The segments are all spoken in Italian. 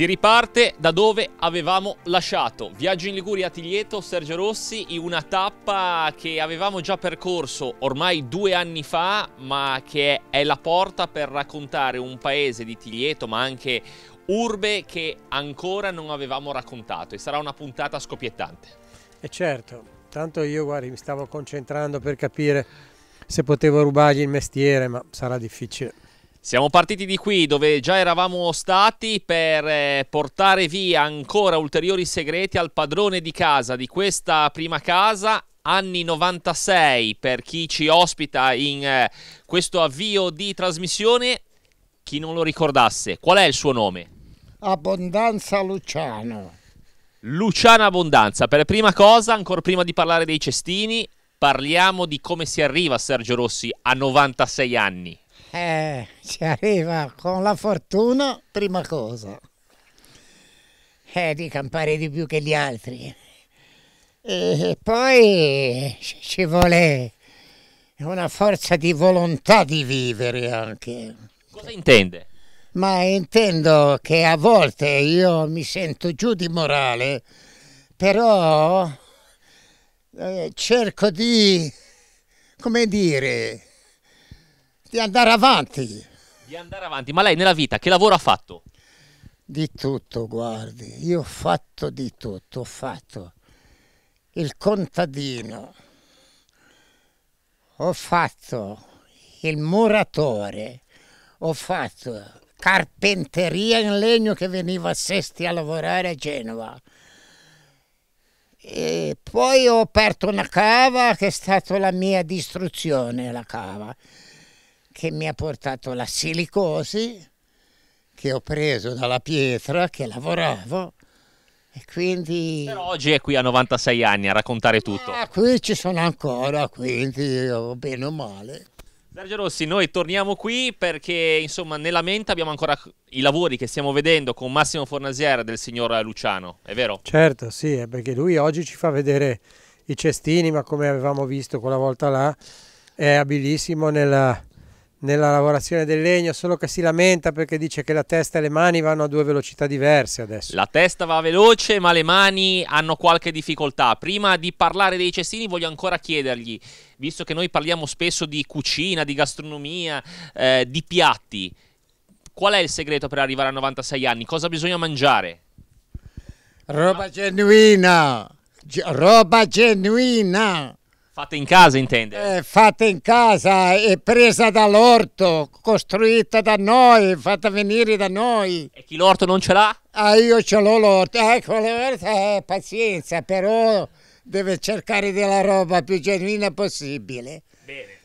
Si riparte da dove avevamo lasciato. Viaggio in Liguria a Tiglieto, Sergio Rossi, in una tappa che avevamo già percorso ormai due anni fa, ma che è la porta per raccontare un paese di Tiglieto, ma anche urbe che ancora non avevamo raccontato. E sarà una puntata scoppiettante. E certo, tanto io guardi, mi stavo concentrando per capire se potevo rubargli il mestiere, ma sarà difficile. Siamo partiti di qui dove già eravamo stati per eh, portare via ancora ulteriori segreti al padrone di casa di questa prima casa anni 96 per chi ci ospita in eh, questo avvio di trasmissione. Chi non lo ricordasse, qual è il suo nome? Abbondanza Luciano. Luciana Abbondanza, per prima cosa, ancora prima di parlare dei cestini, parliamo di come si arriva, Sergio Rossi, a 96 anni. Eh, ci arriva con la fortuna, prima cosa. Eh, di campare di più che gli altri. E poi ci vuole una forza di volontà di vivere anche. Cosa intende? Ma intendo che a volte io mi sento giù di morale, però eh, cerco di, come dire, di andare avanti. Di andare avanti, ma lei nella vita che lavoro ha fatto? Di tutto, guardi, io ho fatto di tutto, ho fatto il contadino, ho fatto il muratore, ho fatto carpenteria in legno che veniva a Sesti a lavorare a Genova. E poi ho aperto una cava che è stata la mia distruzione, la cava che mi ha portato la silicosi che ho preso dalla pietra che lavoravo e quindi... Però oggi è qui a 96 anni a raccontare tutto. Ah, qui ci sono ancora, quindi oh, bene o male. Sergio Rossi, noi torniamo qui perché insomma nella mente abbiamo ancora i lavori che stiamo vedendo con Massimo Fornasiera del signor Luciano, è vero? Certo, sì, eh, perché lui oggi ci fa vedere i cestini, ma come avevamo visto quella volta là, è abilissimo nella, nella lavorazione del legno, solo che si lamenta perché dice che la testa e le mani vanno a due velocità diverse adesso. La testa va veloce, ma le mani hanno qualche difficoltà. Prima di parlare dei cestini voglio ancora chiedergli, visto che noi parliamo spesso di cucina, di gastronomia, eh, di piatti, qual è il segreto per arrivare a 96 anni? Cosa bisogna mangiare? Roba genuina! Roba genuina! Fatta in casa, intende? Eh, fatta in casa, è presa dall'orto, costruita da noi, fatta venire da noi. E chi l'orto non ce l'ha? Ah, io ce l'ho l'orto. Ecco, l'orto è eh, pazienza, però deve cercare della roba più genuina possibile. Bene.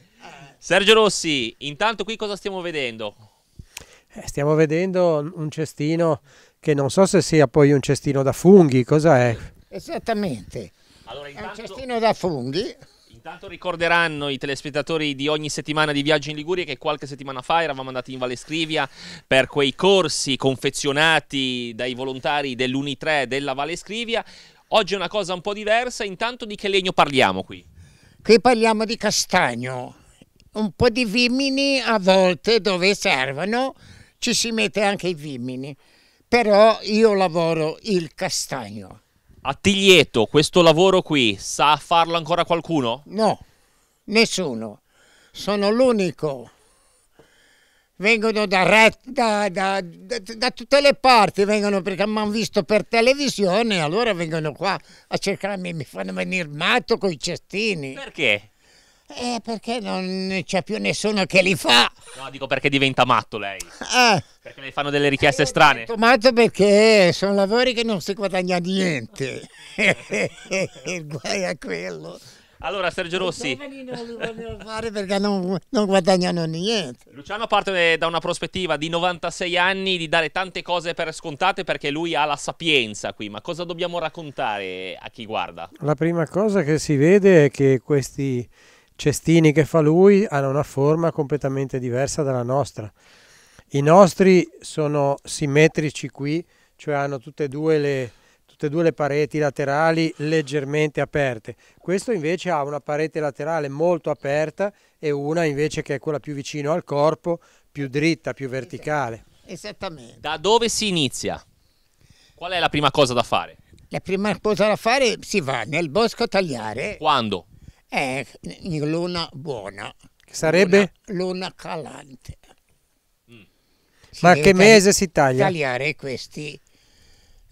Sergio Rossi, intanto qui cosa stiamo vedendo? Eh, stiamo vedendo un cestino che non so se sia poi un cestino da funghi, cos'è? Esattamente. Allora, intanto... È un cestino da funghi Intanto ricorderanno i telespettatori di ogni settimana di Viaggio in Liguria che qualche settimana fa eravamo andati in Valle Scrivia per quei corsi confezionati dai volontari dell'Uni3 della Valle Scrivia. Oggi è una cosa un po' diversa, intanto di che legno parliamo qui? Qui parliamo di castagno, un po' di vimini a volte dove servono ci si mette anche i vimini, però io lavoro il castagno Attiglietto, questo lavoro qui, sa farlo ancora qualcuno? No, nessuno. Sono l'unico. Vengono da, da, da, da tutte le parti, vengono perché mi hanno visto per televisione, allora vengono qua a cercarmi, mi fanno venire matto con i cestini. Perché? Eh, perché non c'è più nessuno che li fa. No, dico perché diventa matto lei. Eh. Perché le fanno delle richieste eh, strane. Matto perché sono lavori che non si guadagna niente. Il guai è quello. Allora Sergio Rossi. I giovani non li vogliono fare perché non, non, guadagnano niente. Luciano parte da una prospettiva di 96 anni di dare tante cose per scontate perché lui ha la sapienza qui, ma cosa dobbiamo raccontare a chi guarda? La prima cosa che si vede è che questi cestini che fa lui hanno una forma completamente diversa dalla nostra. I nostri sono simmetrici qui, cioè hanno tutte e due le, tutte e due le pareti laterali leggermente aperte. Questo invece ha una parete laterale molto aperta e una invece che è quella più vicino al corpo, più dritta, più verticale. Esattamente. Da dove si inizia? Qual è la prima cosa da fare? La prima cosa da fare si va nel bosco a tagliare. Quando? è in luna buona. Sarebbe? Luna, luna calante. Mm. Ma che mese si taglia? Tagliare questi,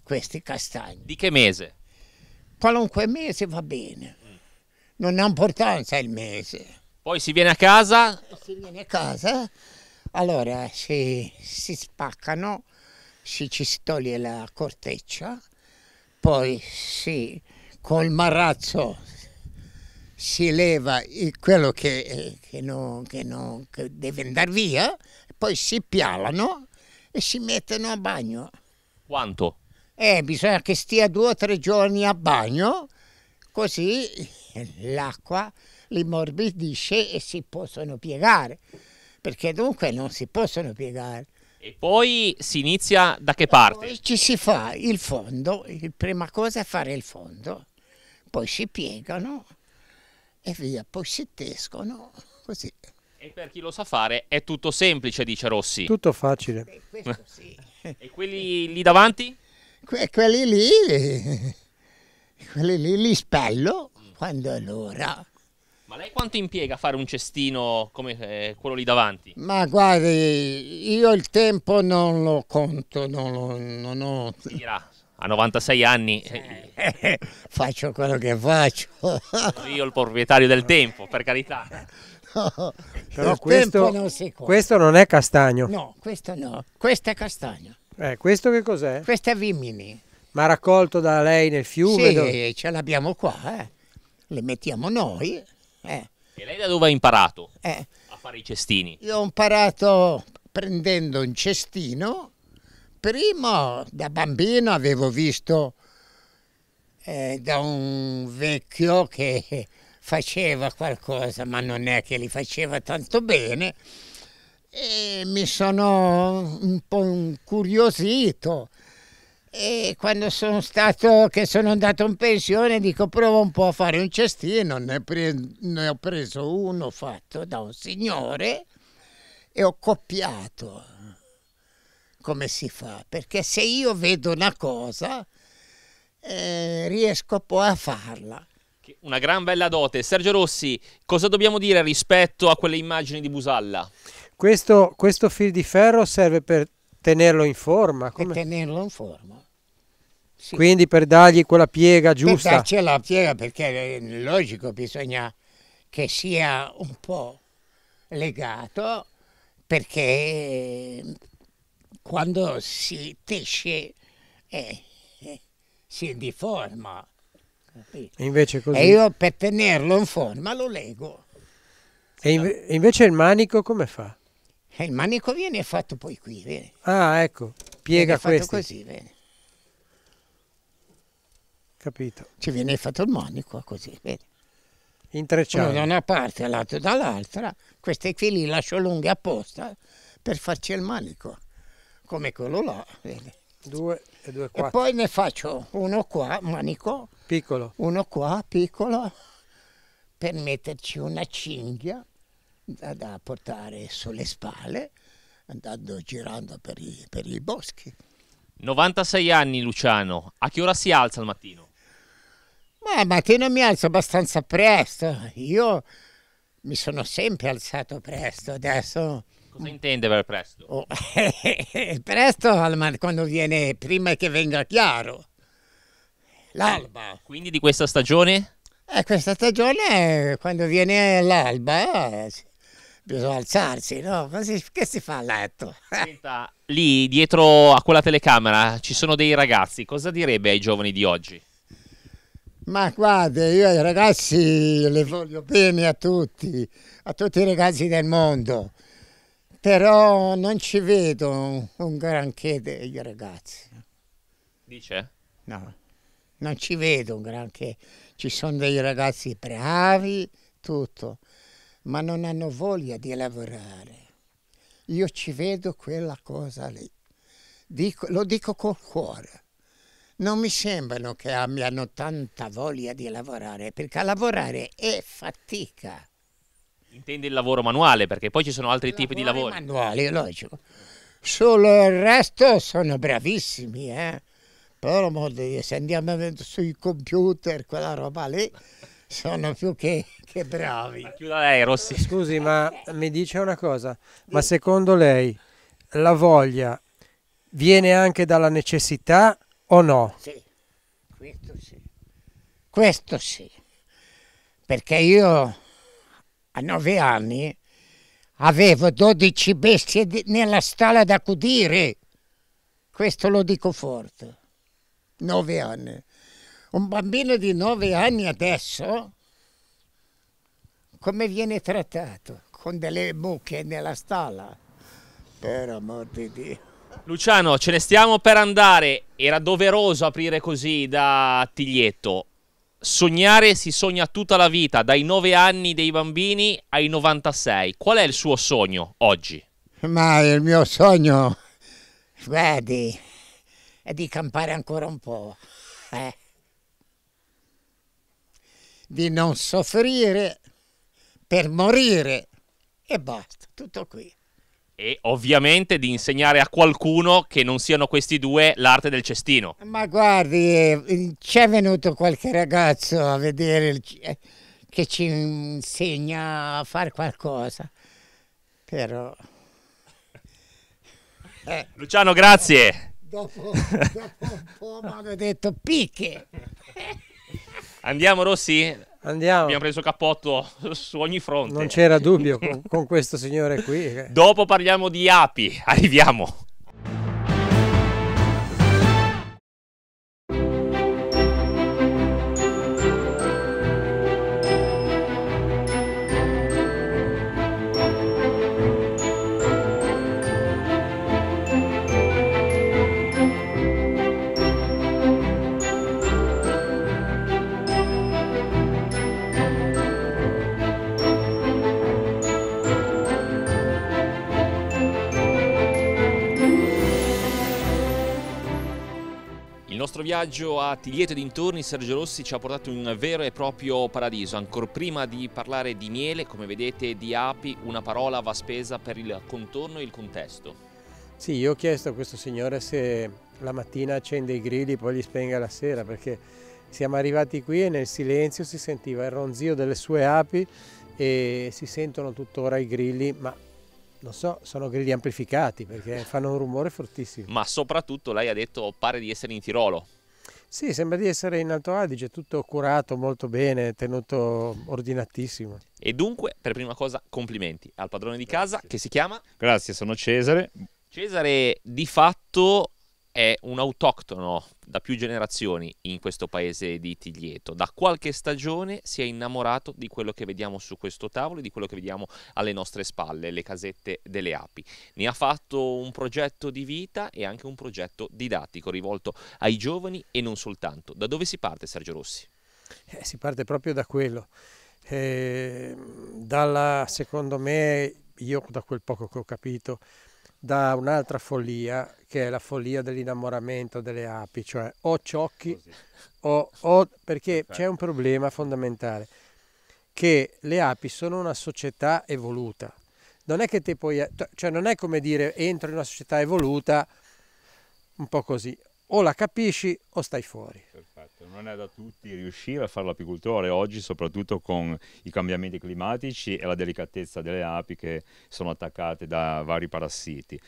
questi castagni. Di che mese? Qualunque mese va bene. Mm. Non ha importanza il mese. Poi si viene a casa? Si viene a casa, allora si, si spaccano, si ci toglie la corteccia, poi si, col marrazzo si leva quello che, eh, che, non, che, non, che deve andare via, poi si pialano e si mettono a bagno. Quanto? Eh, bisogna che stia due o tre giorni a bagno, così l'acqua li morbidisce e si possono piegare, perché dunque non si possono piegare. E poi si inizia da che parte? Poi ci si fa il fondo, la prima cosa è fare il fondo, poi si piegano e via, poi si tescono così. E per chi lo sa fare è tutto semplice, dice Rossi. Tutto facile. Eh, sì. e quelli lì davanti? Que quelli lì, eh, quelli lì li spello quando è l'ora. Ma lei quanto impiega a fare un cestino come eh, quello lì davanti? Ma guardi, io il tempo non lo conto, non lo... Non ho... si dirà a 96 anni eh, eh, eh, faccio quello che faccio io il proprietario del tempo per carità no, però questo non, questo non, è castagno no questo no questo è castagno eh, questo che cos'è? questo è vimini ma raccolto da lei nel fiume? sì dove... ce l'abbiamo qua eh. le mettiamo noi e lei da dove ha imparato a fare i cestini? io ho imparato prendendo un cestino primo da bambino avevo visto eh, da un vecchio che faceva qualcosa, ma non è che li faceva tanto bene, e mi sono un po' incuriosito. E quando sono stato, che sono andato in pensione, dico provo un po' a fare un cestino, ne, pre- ne ho preso uno fatto da un signore e ho copiato come si fa, perché se io vedo una cosa eh, riesco poi a farla. Una gran bella dote. Sergio Rossi, cosa dobbiamo dire rispetto a quelle immagini di Busalla? Questo, questo fil di ferro serve per tenerlo in forma. Come? Per tenerlo in forma. Sì. Quindi per dargli quella piega giusta. Per la piega perché è logico, bisogna che sia un po' legato perché quando si tesce eh, eh, si deforma. E, e io per tenerlo in forma lo leggo. E inve invece il manico come fa? E eh, il manico viene fatto poi qui, vedi? Ah, ecco, piega questo. così, vedi? Capito. Ci viene fatto il manico così, vedi? Intrecciato. Uno da una parte e l'altro dall'altra. Queste qui li lascio lunghe apposta per farci il manico come quello là. Vedi? Due e due quattro. E poi ne faccio uno qua, manico. Piccolo. Uno qua, piccolo, per metterci una cinghia da, da portare sulle spalle, andando girando per i, per i boschi. 96 anni Luciano, a che ora si alza al mattino? Ma al mattino mi alzo abbastanza presto, io mi sono sempre alzato presto, adesso Cosa intende per presto? Oh, presto quando viene, prima che venga chiaro. L'alba. Ah, quindi di questa stagione? Eh, questa stagione, quando viene l'alba, bisogna alzarsi, no? Così, che si fa a letto? Senta, lì dietro a quella telecamera ci sono dei ragazzi, cosa direbbe ai giovani di oggi? Ma guarda, io ai ragazzi le voglio bene a tutti, a tutti i ragazzi del mondo però non ci vedo un granché dei ragazzi. Dice? No, non ci vedo un granché. Ci sono dei ragazzi bravi, tutto, ma non hanno voglia di lavorare. Io ci vedo quella cosa lì. Dico, lo dico col cuore. Non mi sembrano che abbiano tanta voglia di lavorare, perché lavorare è fatica. Intende il lavoro manuale, perché poi ci sono altri lavori tipi di lavori. Manuali, logico. Solo il resto sono bravissimi, eh. Però se andiamo a vedere sui computer, quella roba lì, sono più che, che bravi. Chiuda lei, Rossi. Scusi, ma mi dice una cosa. Ma secondo lei la voglia viene anche dalla necessità o no? Sì, questo sì. Questo sì. Perché io a nove anni avevo 12 bestie nella stalla da cudire. Questo lo dico forte. Nove anni. Un bambino di nove anni adesso, come viene trattato? Con delle buche nella stalla. Per amor di Dio. Luciano, ce ne stiamo per andare. Era doveroso aprire così da Tiglietto sognare si sogna tutta la vita, dai 9 anni dei bambini ai 96. Qual è il suo sogno oggi? Ma il mio sogno, vedi, è di campare ancora un po', eh. di non soffrire per morire e basta, tutto qui e ovviamente di insegnare a qualcuno che non siano questi due l'arte del cestino. Ma guardi, eh, c'è venuto qualche ragazzo a vedere il, che ci insegna a fare qualcosa, però... Eh. Luciano, grazie. Dopo, dopo un po' mi hanno detto picche. Andiamo Rossi? Andiamo. Abbiamo preso cappotto su ogni fronte. Non c'era dubbio con, con questo signore qui. Eh. Dopo parliamo di api, arriviamo. viaggio a Tiglieto e dintorni Sergio Rossi ci ha portato in un vero e proprio paradiso. Ancora prima di parlare di miele, come vedete, di api, una parola va spesa per il contorno e il contesto. Sì, io ho chiesto a questo signore se la mattina accende i grilli e poi li spenga la sera, perché siamo arrivati qui e nel silenzio si sentiva il ronzio delle sue api e si sentono tuttora i grilli, ma non so, sono grilli amplificati perché fanno un rumore fortissimo. Ma soprattutto lei ha detto pare di essere in Tirolo. Sì, sembra di essere in Alto Adige, tutto curato molto bene, tenuto ordinatissimo. E dunque, per prima cosa, complimenti al padrone di casa Grazie. che si chiama... Grazie, sono Cesare. Cesare di fatto è un autoctono da più generazioni in questo paese di Tiglieto. Da qualche stagione si è innamorato di quello che vediamo su questo tavolo e di quello che vediamo alle nostre spalle, le casette delle api. Ne ha fatto un progetto di vita e anche un progetto didattico rivolto ai giovani e non soltanto. Da dove si parte Sergio Rossi? Eh, si parte proprio da quello. Eh, dalla, secondo me, io da quel poco che ho capito, da un'altra follia che è la follia dell'innamoramento delle api, cioè o ciocchi o, o, perché c'è un problema fondamentale che le api sono una società evoluta. Non è che te puoi cioè non è come dire entro in una società evoluta un po' così, o la capisci o stai fuori. Certo. Esatto, non è da tutti riuscire a fare l'apicoltore oggi, soprattutto con i cambiamenti climatici e la delicatezza delle api che sono attaccate da vari parassiti.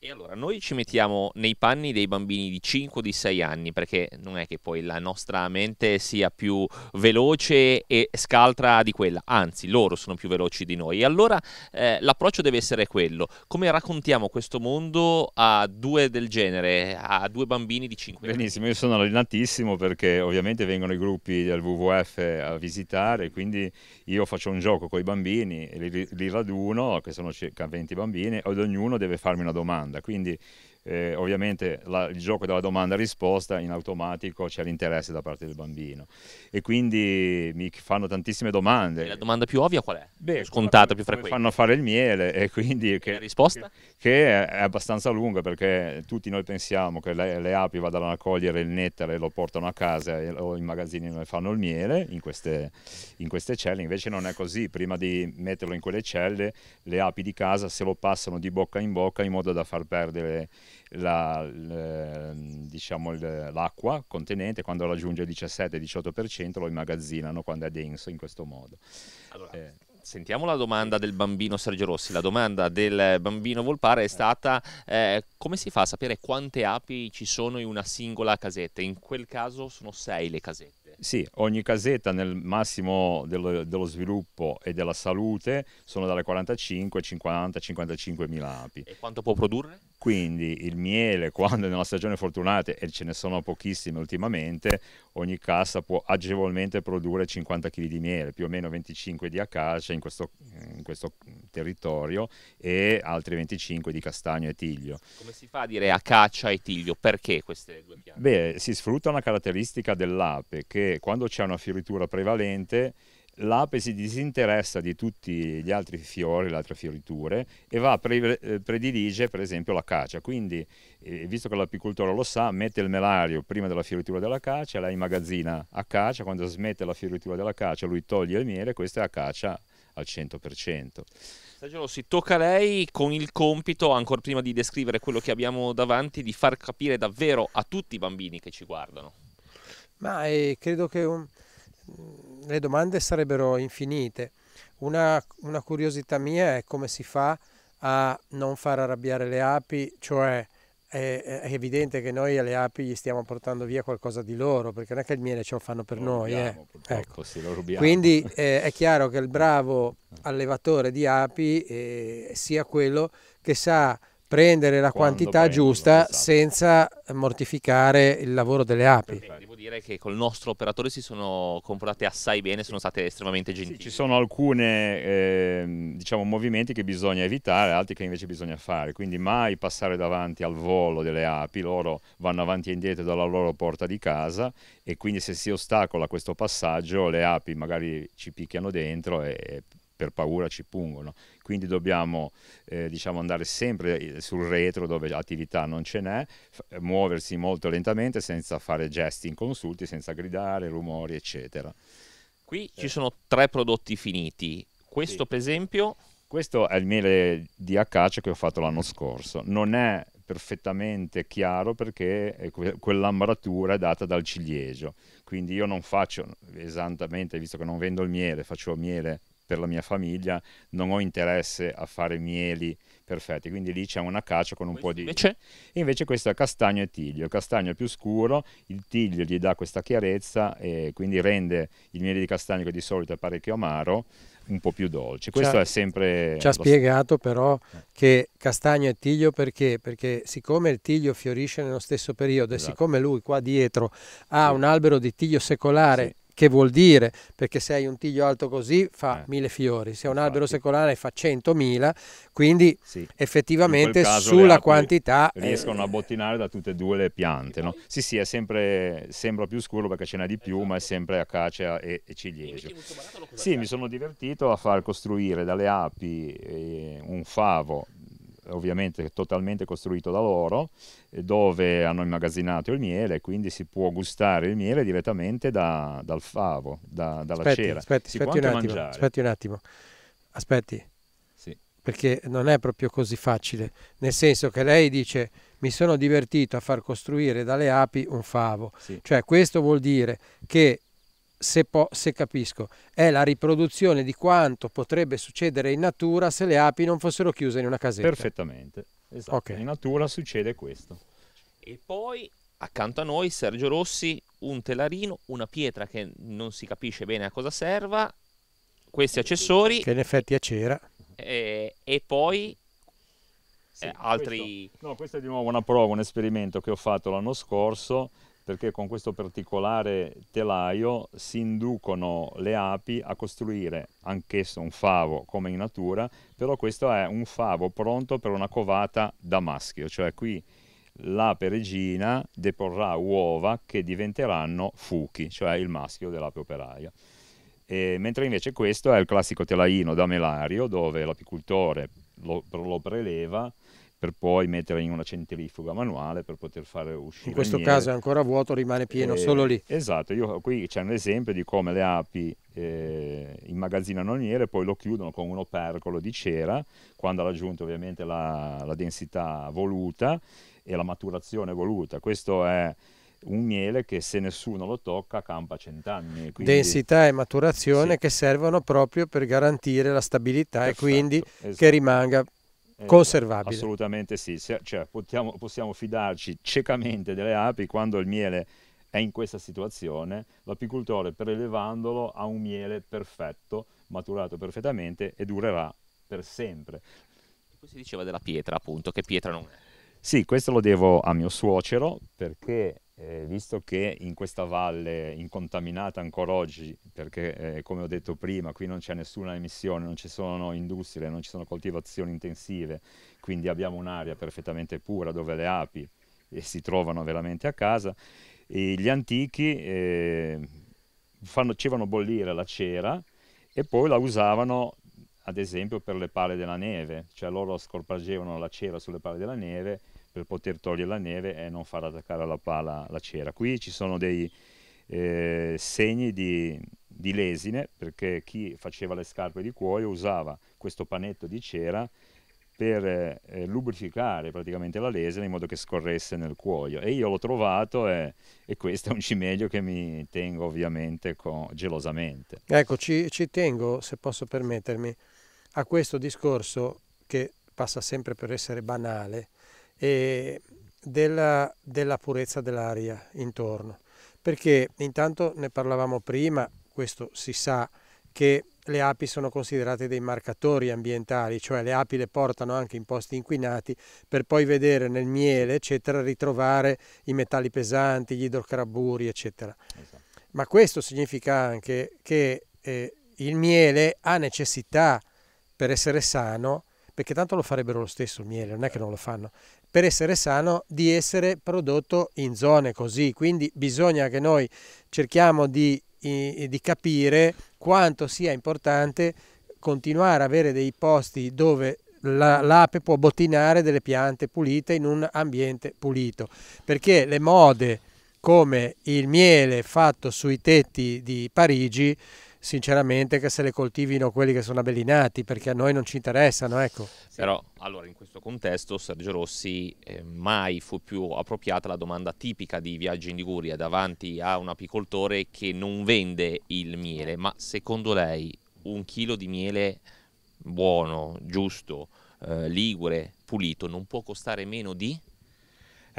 E allora noi ci mettiamo nei panni dei bambini di 5 o di 6 anni, perché non è che poi la nostra mente sia più veloce e scaltra di quella, anzi loro sono più veloci di noi. E allora eh, l'approccio deve essere quello, come raccontiamo questo mondo a due del genere, a due bambini di 5 anni. Benissimo, io sono allenatissimo perché ovviamente vengono i gruppi del WWF a visitare, quindi io faccio un gioco con i bambini, li, li raduno, che sono circa 20 bambini, ed ognuno deve farmi una domanda domanda, quindi eh, ovviamente la, il gioco della domanda risposta in automatico c'è l'interesse da parte del bambino e quindi mi fanno tantissime domande. E la domanda più ovvia qual è? Beh, Scontata, più frequente. Fanno fare il miele e quindi... Che, la risposta? Che, che, è abbastanza lunga perché tutti noi pensiamo che le, le, api vadano a cogliere il nettare e lo portano a casa e, o in magazzini fanno il miele in queste, in queste celle, invece non è così, prima di metterlo in quelle celle le api di casa se lo passano di bocca in bocca in modo da far perdere la, eh, diciamo l'acqua contenente quando raggiunge il 17-18% lo immagazzinano quando è denso in questo modo. Allora, eh. Sentiamo la domanda del bambino Sergio Rossi. La domanda del bambino Volpare è stata eh, come si fa a sapere quante api ci sono in una singola casetta? In quel caso sono sei le casette casette. Sì, ogni casetta nel massimo dello, dello sviluppo e della salute sono dalle 45, 50, 55 mila api. E quanto può produrre? Quindi il miele, quando è nella stagione fortunata, e ce ne sono pochissime ultimamente, ogni cassa può agevolmente produrre 50 kg di miele, più o meno 25 di acacia in questo, in questo territorio e altri 25 di castagno e tiglio. Come si fa a dire acacia e tiglio? Perché queste due piante? Beh, si sfrutta una caratteristica dell'ape che che quando c'è una fioritura prevalente l'ape si disinteressa di tutti gli altri fiori, le altre fioriture e va pre eh, predilige per esempio la caccia. Quindi, eh, visto che l'apicoltore lo sa, mette il melario prima della fioritura della caccia, la immagazzina a caccia, quando smette la fioritura della caccia lui toglie il miele, e questa è a caccia al 100%. Sergio Rossi, tocca a lei con il compito, ancora prima di descrivere quello che abbiamo davanti, di far capire davvero a tutti i bambini che ci guardano ma eh, credo che un, le domande sarebbero infinite. Una, una, curiosità mia è come si fa a non far arrabbiare le api, cioè è, è, evidente che noi alle api gli stiamo portando via qualcosa di loro, perché non è che il miele ce lo fanno per lo noi. Eh. Rubiamo, eh. ecco. Quindi eh, è chiaro che il bravo allevatore di api eh, sia quello che sa prendere la Quando quantità giusta esatto. senza mortificare il lavoro delle api. Perfetto. Devo dire che col nostro operatore si sono comportate assai bene, sono state estremamente gentili. Sì, ci sono alcuni eh, diciamo, movimenti che bisogna evitare, altri che invece bisogna fare, quindi mai passare davanti al volo delle api, loro vanno avanti e indietro dalla loro porta di casa e quindi se si ostacola questo passaggio le api magari ci picchiano dentro e per paura ci pungono. Quindi dobbiamo eh, diciamo andare sempre eh, sul retro dove attività non ce n'è, muoversi molto lentamente senza fare gesti inconsulti, senza gridare, rumori, eccetera. Qui eh. ci sono tre prodotti finiti. Questo sì. per esempio... Questo è il miele di acacia che ho fatto l'anno scorso. Non è perfettamente chiaro perché quell'ambaratura è data dal ciliegio. Quindi io non faccio esattamente, visto che non vendo il miele, faccio miele per la mia famiglia, non ho interesse a fare mieli perfetti, quindi lì c'è una caccia con un questo po' di... Invece? invece questo è castagno e tiglio, il castagno è più scuro, il tiglio gli dà questa chiarezza e quindi rende il miele di castagno che di solito è parecchio amaro un po' più dolce. Questo ha, è sempre... Ci ha spiegato stesso. però eh. che castagno e tiglio perché? Perché siccome il tiglio fiorisce nello stesso periodo esatto. e siccome lui qua dietro ha sì. un albero di tiglio secolare sì che vuol dire, perché se hai un tiglio alto così fa eh. mille fiori, se hai un albero secolare fa centomila, quindi sì. effettivamente sulla quantità... Eh, riescono a bottinare da tutte e due le piante, no? Sì, sì, sempre, sembra più scuro perché ce n'è di più, ma è sempre acacia e, e ciliegio. Sì, mi sono divertito a far costruire dalle api eh, un favo ovviamente totalmente costruito da loro, eh, dove hanno immagazzinato il miele, quindi si può gustare il miele direttamente da, dal favo, da, dalla aspetti, cera. Aspetti, si aspetti, un attimo, aspetti un attimo, aspetti, sì. perché non è proprio così facile, nel senso che lei dice mi sono divertito a far costruire dalle api un favo, sì. cioè questo vuol dire che se, se, capisco, è la riproduzione di quanto potrebbe succedere in natura se le api non fossero chiuse in una casetta. Perfettamente, esatto. Okay. In natura succede questo. E poi accanto a noi Sergio Rossi, un telarino, una pietra che non si capisce bene a cosa serva, questi accessori... Che in effetti è cera. Eh, e poi sì, eh, altri... Questo, no, questa è di nuovo una prova, un esperimento che ho fatto l'anno scorso perché con questo particolare telaio si inducono le api a costruire anch'esso un favo come in natura, però questo è un favo pronto per una covata da maschio, cioè qui l'ape regina deporrà uova che diventeranno fuchi, cioè il maschio dell'ape operaia. E, mentre invece questo è il classico telaino da melario dove l'apicultore lo, lo preleva per poi mettere in una centrifuga manuale per poter fare uscire. In questo miele. caso è ancora vuoto, rimane pieno eh, solo lì. Esatto, Io, qui c'è un esempio di come le api eh, immagazzinano il miele, poi lo chiudono con un opercolo di cera, quando ha raggiunto ovviamente la, la densità voluta e la maturazione voluta. Questo è un miele che se nessuno lo tocca campa cent'anni. Quindi... Densità e maturazione sì. che servono proprio per garantire la stabilità Perfetto, e quindi esatto. che rimanga eh, conservabile. assolutamente sì, cioè, possiamo, possiamo fidarci ciecamente delle api quando il miele è in questa situazione, l'apicoltore prelevandolo ha un miele perfetto, maturato perfettamente e durerà per sempre. E poi si diceva della pietra appunto, che pietra non è? Sì, questo lo devo a mio suocero perché eh, visto che in questa valle incontaminata ancora oggi, perché eh, come ho detto prima, qui non c'è nessuna emissione, non ci sono industrie, non ci sono coltivazioni intensive, quindi abbiamo un'area perfettamente pura dove le api eh, si trovano veramente a casa, e gli antichi eh, facevano bollire la cera e poi la usavano ad esempio per le pale della neve, cioè loro scorpagevano la cera sulle pale della neve per poter togliere la neve e non far attaccare alla pala la cera. Qui ci sono dei eh, segni di, di lesine perché chi faceva le scarpe di cuoio usava questo panetto di cera per eh, lubrificare praticamente la lesina in modo che scorresse nel cuoio e io l'ho trovato e, e, questo è un cimelio che mi tengo ovviamente con, gelosamente. Ecco, ci, ci, tengo, se posso permettermi, a questo discorso che passa sempre per essere banale, e della, della purezza dell'aria intorno. Perché intanto ne parlavamo prima, questo si sa, che le api sono considerate dei marcatori ambientali, cioè le api le portano anche in posti inquinati per poi vedere nel miele, eccetera, ritrovare i metalli pesanti, gli idrocarburi, eccetera. Esatto. Ma questo significa anche che eh, il miele ha necessità per essere sano perché tanto lo farebbero lo stesso il miele, non è che non lo fanno, per essere sano di essere prodotto in zone così, quindi bisogna che noi cerchiamo di, di capire quanto sia importante continuare ad avere dei posti dove l'ape può bottinare delle piante pulite in un ambiente pulito, perché le mode come il miele fatto sui tetti di Parigi sinceramente che se le coltivino quelli che sono abelinati perché a noi non ci interessano ecco. però allora in questo contesto Sergio Rossi eh, mai fu più appropriata la domanda tipica di Viaggi in Liguria davanti a un apicoltore che non vende il miele ma secondo lei un chilo di miele buono, giusto, eh, ligure, pulito non può costare meno di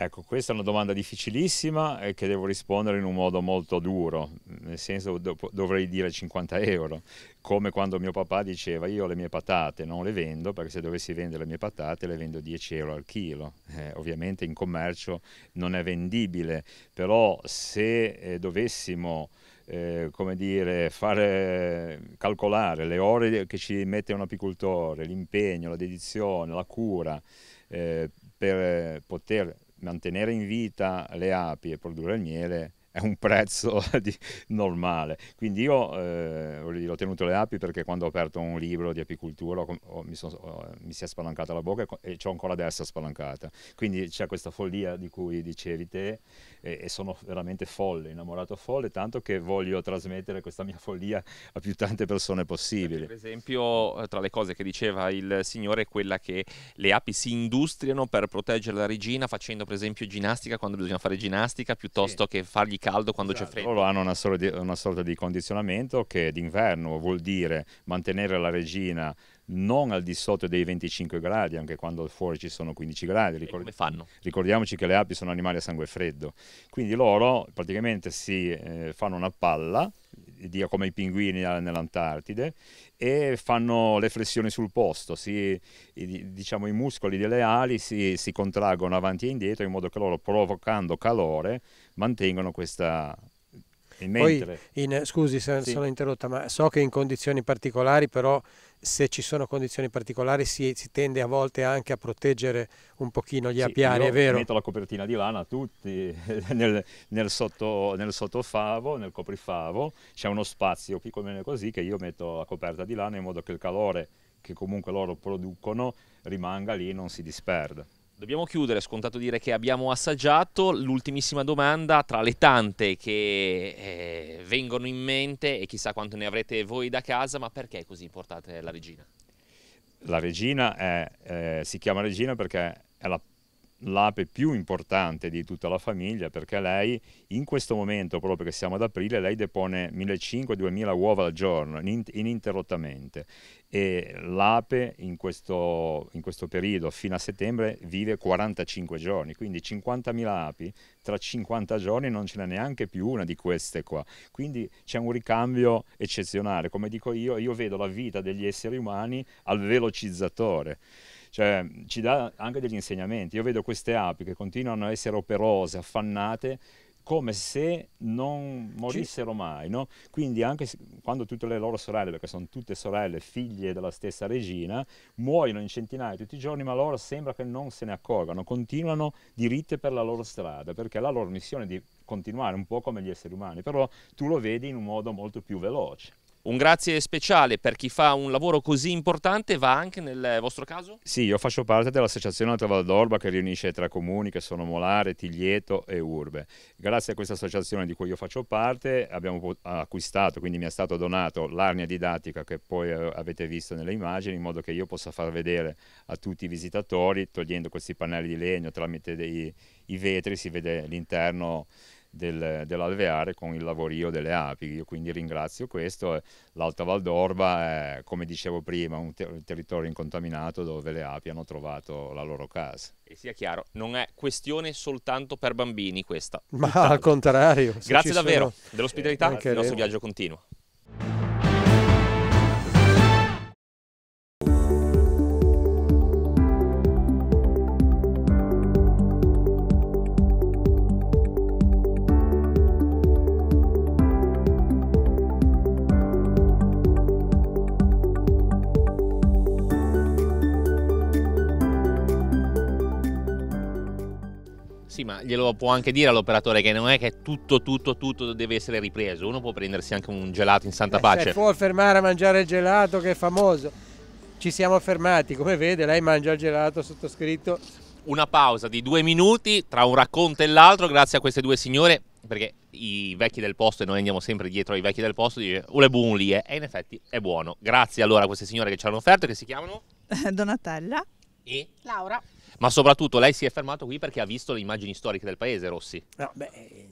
Ecco, questa è una domanda difficilissima e che devo rispondere in un modo molto duro, nel senso do dovrei dire 50 euro, come quando mio papà diceva io le mie patate non le vendo perché se dovessi vendere le mie patate le vendo 10 euro al chilo, eh, ovviamente in commercio non è vendibile, però se eh, dovessimo eh, come dire, fare, calcolare le ore che ci mette un apicoltore, l'impegno, la dedizione, la cura eh, per poter mantenere in vita le api e produrre il miele è un prezzo di, normale. Quindi io eh, ho tenuto le api perché quando ho aperto un libro di apicoltura mi, mi, si è spalancata la bocca e, e ho ancora adesso spalancata. Quindi c'è questa follia di cui dicevi te e, e, sono veramente folle, innamorato folle, tanto che voglio trasmettere questa mia follia a più tante persone possibili. Per esempio, eh, tra le cose che diceva il signore è quella che le api si industriano per proteggere la regina facendo per esempio ginnastica quando bisogna fare ginnastica piuttosto sì. che fargli caldo quando esatto, c'è freddo. Loro hanno una, di, una sorta di condizionamento che d'inverno vuol dire mantenere la regina non al di sotto dei 25 gradi, anche quando fuori ci sono 15 gradi. Ricord- fanno? Ricordiamoci che le api sono animali a sangue freddo, quindi loro praticamente si eh, fanno una palla dia come i pinguini nell'Antartide e fanno le flessioni sul posto, si, diciamo, i muscoli delle ali si, si, contraggono avanti e indietro in modo che loro provocando calore mantengono questa... Mentre... Poi in, scusi se sì. sono interrotta, ma so che in condizioni particolari però se ci sono condizioni particolari si, si, tende a volte anche a proteggere un pochino gli sì, apiari, è vero? metto la copertina di lana tutti, nel, nel, sotto, nel sottofavo, nel coprifavo, c'è uno spazio piccolo o meno così che io metto la coperta di lana in modo che il calore che comunque loro producono rimanga lì e non si disperda. Dobbiamo chiudere, scontato dire che abbiamo assaggiato. L'ultimissima domanda, tra le tante che eh, vengono in mente e chissà quanto ne avrete voi da casa, ma perché è così importante la regina? La regina è, eh, si chiama regina perché è la l'ape più importante di tutta la famiglia perché lei in questo momento, proprio perché siamo ad aprile, lei depone 1500-2000 uova al giorno ininterrottamente e l'ape in questo, in questo periodo fino a settembre vive 45 giorni, quindi 50.000 api tra 50 giorni non ce n'è neanche più una di queste qua, quindi c'è un ricambio eccezionale, come dico io, io vedo la vita degli esseri umani al velocizzatore. Cioè, ci dà anche degli insegnamenti. Io vedo queste api che continuano a essere operose, affannate, come se non morissero mai, no? Quindi anche se, quando tutte le loro sorelle, perché sono tutte sorelle, figlie della stessa regina, muoiono in centinaia tutti i giorni, ma loro sembra che non se ne accorgano, continuano diritte per la loro strada, perché la loro missione è di continuare un po' come gli esseri umani, però tu lo vedi in un modo molto più veloce un grazie speciale per chi fa un lavoro così importante va anche nel vostro caso? Sì, io faccio parte dell'associazione Alta Val d'Orba che riunisce tre comuni che sono Molare, Tiglieto e Urbe. Grazie a questa associazione di cui io faccio parte abbiamo acquistato, quindi mi è stato donato l'arnia didattica che poi eh, avete visto nelle immagini in modo che io possa far vedere a tutti i visitatori togliendo questi pannelli di legno tramite dei, i vetri si vede l'interno del, dell'alveare con il lavorio delle api. Io quindi ringrazio questo. L'Alta Val d'Orba è, come dicevo prima, un, ter un territorio incontaminato dove le api hanno trovato la loro casa. E sia chiaro, non è questione soltanto per bambini questa. Ma al contrario. Grazie davvero dell'ospitalità, e del nostro viaggio continuo. Sì, ma glielo può anche dire all'operatore che non è che tutto, tutto, tutto deve essere ripreso. Uno può prendersi anche un gelato in santa Beh, pace. Si può fermare a mangiare il gelato che è famoso. Ci siamo fermati, come vede, lei mangia il gelato sottoscritto. Una pausa di due minuti tra un racconto e l'altro, grazie a queste due signore, perché i vecchi del posto, e noi andiamo sempre dietro ai vecchi del posto, dice Ulebun lì eh. e in effetti è buono. Grazie allora a queste signore che ci hanno offerto, che si chiamano? Donatella. E? Laura ma soprattutto lei si è fermato qui perché ha visto le immagini storiche del paese, Rossi. No, beh, eh,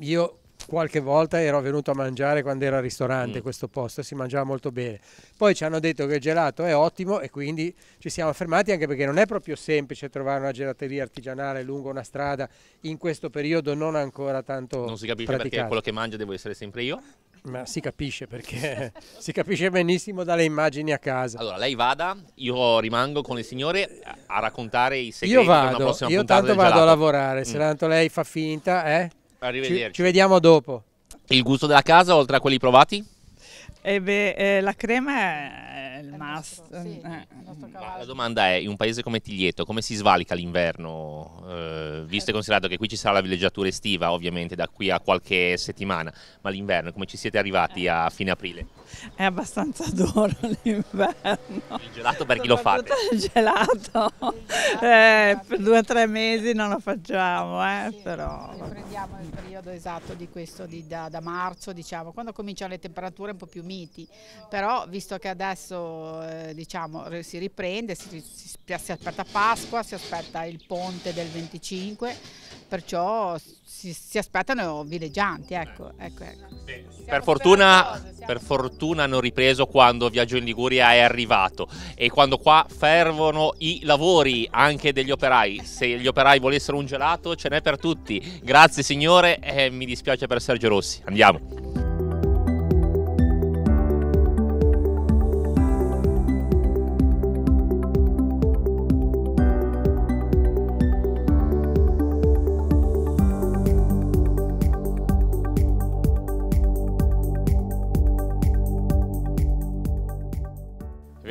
io qualche volta ero venuto a mangiare quando era al ristorante mm. questo posto, si mangiava molto bene. Poi ci hanno detto che il gelato è ottimo e quindi ci siamo fermati anche perché non è proprio semplice trovare una gelateria artigianale lungo una strada in questo periodo non ancora tanto Non si capisce praticata. perché quello che mangia devo essere sempre io. Ma si capisce perché si capisce benissimo dalle immagini a casa. Allora, lei vada, io rimango con il signore a, raccontare i segreti io vado, della prossima Io tanto vado gelato. a lavorare, mm. se tanto lei fa finta, eh? Arrivederci. Ci, ci vediamo dopo. Il gusto della casa, oltre a quelli provati? Eh beh, eh, la crema è il, must. Nostro, sì, eh. la domanda è, in un paese come Tiglietto, come si svalica l'inverno? Eh, visto e eh. considerato che qui ci sarà la villeggiatura estiva, ovviamente, da qui a qualche settimana, ma l'inverno, come ci siete arrivati eh. a fine aprile? È abbastanza duro l'inverno. Il gelato per chi lo fa? Il gelato. Eh, per due o tre mesi non lo facciamo, eh, sì, però... Prendiamo il periodo esatto di questo, di, da, da marzo, diciamo, quando cominciano le temperature un po' più miti. Però, visto che adesso eh, diciamo, si riprende, si, si, si aspetta Pasqua, si aspetta il ponte del 25, perciò si, si aspettano villeggianti. Ecco, eh. ecco, ecco. Per, fortuna, per, fortuna, hanno ripreso quando Viaggio in Liguria è arrivato e quando qua fervono i lavori anche degli operai. Se gli operai volessero un gelato ce n'è per tutti. Grazie signore, eh, mi dispiace per Sergio Rossi. Andiamo.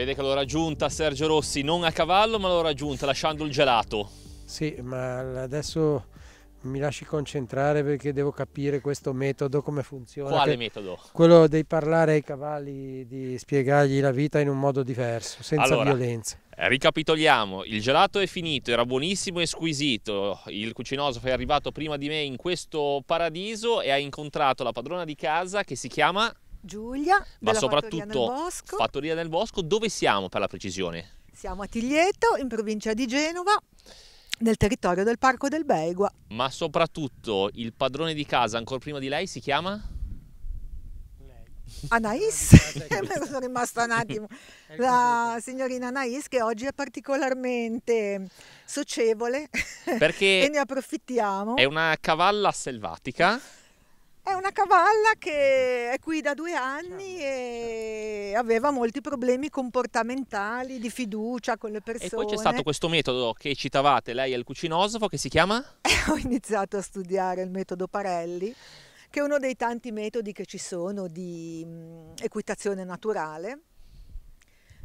Vede che l'ho raggiunta Sergio Rossi, non a cavallo ma l'ho raggiunta lasciando il gelato. Sì, ma adesso mi lasci concentrare perché devo capire questo metodo, come funziona. Quale metodo? Quello di parlare ai cavalli, di spiegargli la vita in un modo diverso, senza allora, violenza. Eh, ricapitoliamo, il gelato è finito, era buonissimo e squisito, il cucinosofo è arrivato prima di me in questo paradiso e ha incontrato la padrona di casa che si chiama... Giulia, ma soprattutto Fattoria nel, Bosco. Fattoria nel Bosco, dove siamo per la precisione? Siamo a Tiglieto, in provincia di Genova, nel territorio del Parco del Belgua. Ma soprattutto il padrone di casa, ancora prima di lei, si chiama? Anais, me lo sono rimasta un attimo, la signorina Anais che oggi è particolarmente socievole perché e ne approfittiamo. È una cavalla selvatica è una cavalla che è qui da due anni certo, e certo. aveva molti problemi comportamentali, di fiducia con le persone. E poi c'è stato questo metodo che citavate lei il cucinosofo che si chiama? Ho iniziato a studiare il metodo Parelli, che è uno dei tanti metodi che ci sono di mm, equitazione naturale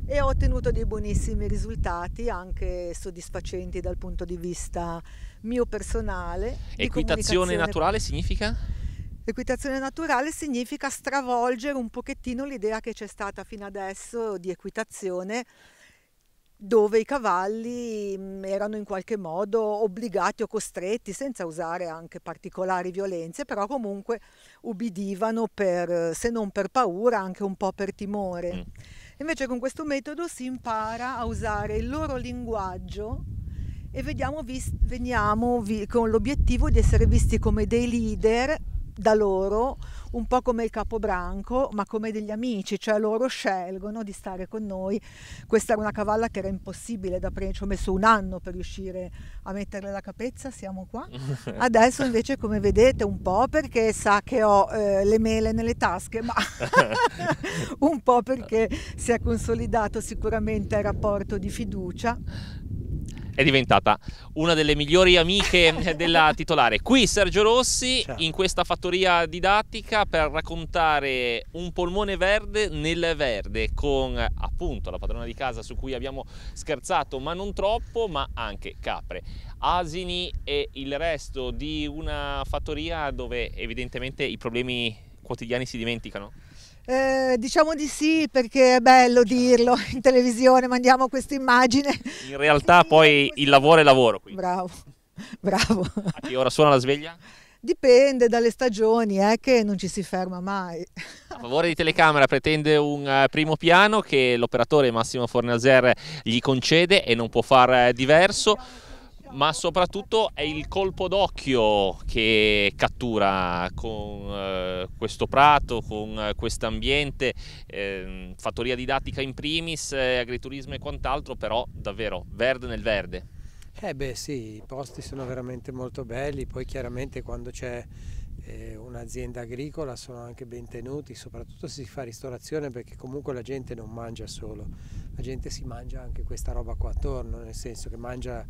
e ho ottenuto dei buonissimi risultati, anche soddisfacenti dal punto di vista mio personale. Equitazione naturale significa? Equitazione naturale significa stravolgere un pochettino l'idea che c'è stata fino adesso di equitazione dove i cavalli mm, erano in qualche modo obbligati o costretti, senza usare anche particolari violenze, però comunque ubbidivano per, se non per paura, anche un po' per timore. Mm. Invece con questo metodo si impara a usare il loro linguaggio e vediamo, veniamo con l'obiettivo di essere visti come dei leader da loro un po' come il capobranco, ma come degli amici, cioè loro scelgono di stare con noi. Questa era una cavalla che era impossibile da prendere, ci ho messo un anno per riuscire a metterle la capezza, siamo qua. Adesso invece come vedete un po' perché sa che ho eh, le mele nelle tasche, ma un po' perché si è consolidato sicuramente il rapporto di fiducia è diventata una delle migliori amiche della titolare. Qui Sergio Rossi Ciao. in questa fattoria didattica per raccontare un polmone verde nel verde con appunto la padrona di casa su cui abbiamo scherzato ma non troppo ma anche capre, asini e il resto di una fattoria dove evidentemente i problemi quotidiani si dimenticano. Eh, diciamo di sì perché è bello diciamo dirlo in televisione, mandiamo questa immagine. In realtà poi il lavoro è lavoro. Quindi. Bravo, bravo. A che ora suona la sveglia? Dipende dalle stagioni, eh, che non ci si ferma mai. A favore di telecamera pretende un eh, primo piano che l'operatore Massimo Fornaser gli concede e non può fare eh, diverso ma soprattutto è il colpo d'occhio che cattura con eh, questo prato, con questo ambiente, eh, ehm, fattoria didattica in primis, eh, agriturismo e quant'altro, però davvero verde nel verde. Eh beh sì, i posti sono veramente molto belli, poi chiaramente quando c'è eh, un'azienda agricola sono anche ben tenuti, soprattutto se si fa ristorazione perché comunque la gente non mangia solo, la gente si mangia anche questa roba qua attorno, nel senso che mangia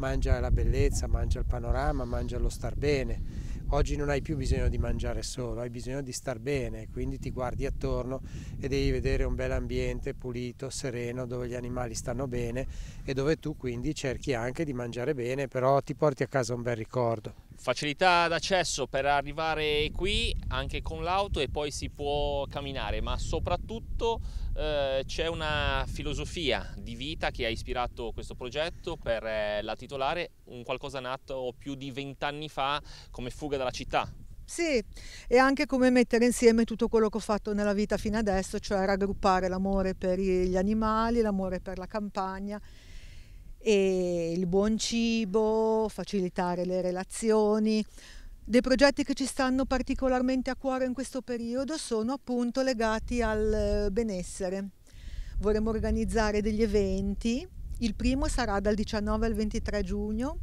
mangia la bellezza, mangia il panorama, mangia lo star bene. Oggi non hai più bisogno di mangiare solo, hai bisogno di star bene, quindi ti guardi attorno e devi vedere un bel ambiente pulito, sereno, dove gli animali stanno bene e dove tu quindi cerchi anche di mangiare bene, però ti porti a casa un bel ricordo facilità d'accesso per arrivare qui anche con l'auto e poi si può camminare, ma soprattutto eh, c'è una filosofia di vita che ha ispirato questo progetto per eh, la titolare, un qualcosa nato più di vent'anni fa come fuga dalla città, sì, e anche come mettere insieme tutto quello che ho fatto nella vita fino adesso, cioè raggruppare l'amore per gli animali, l'amore per la campagna e il buon cibo, facilitare le relazioni. Dei progetti che ci stanno particolarmente a cuore in questo periodo sono appunto legati al benessere. Vorremmo organizzare degli eventi, il primo sarà dal 19 al 23 giugno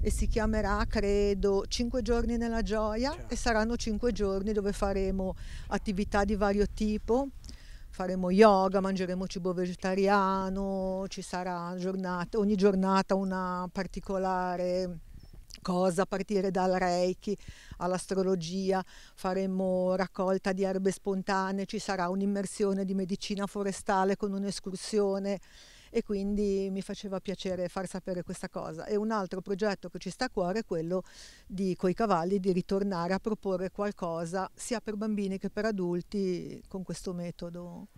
e si chiamerà credo 5 giorni nella gioia e certo. saranno 5 giorni dove faremo attività di vario tipo, faremo yoga, mangeremo cibo vegetariano, ci sarà giornata, ogni giornata una particolare cosa, a partire dal Reiki all'astrologia, faremo raccolta di erbe spontanee, ci sarà un'immersione di medicina forestale con un'escursione e quindi mi faceva piacere far sapere questa cosa. E un altro progetto che ci sta a cuore è quello di Coi Cavalli, di ritornare a proporre qualcosa sia per bambini che per adulti con questo metodo.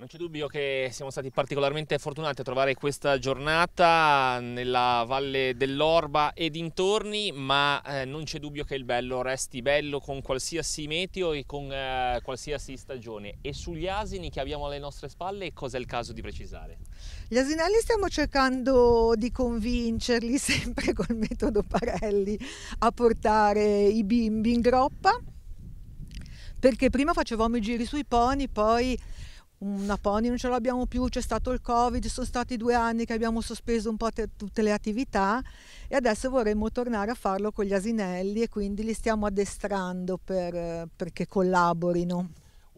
Non c'è dubbio che siamo stati particolarmente fortunati a trovare questa giornata nella Valle dell'Orba e dintorni, ma eh, non c'è dubbio che il bello resti bello con qualsiasi meteo e con eh, qualsiasi stagione. E sugli asini che abbiamo alle nostre spalle cos'è il caso di precisare? Gli asinelli stiamo cercando di convincerli sempre col metodo Parelli a portare i bimbi in groppa, perché prima facevamo i giri sui pony, poi una pony non ce l'abbiamo più, c'è stato il covid, sono stati due anni che abbiamo sospeso un po' te, tutte le attività e adesso vorremmo tornare a farlo con gli asinelli e quindi li stiamo addestrando per, perché collaborino.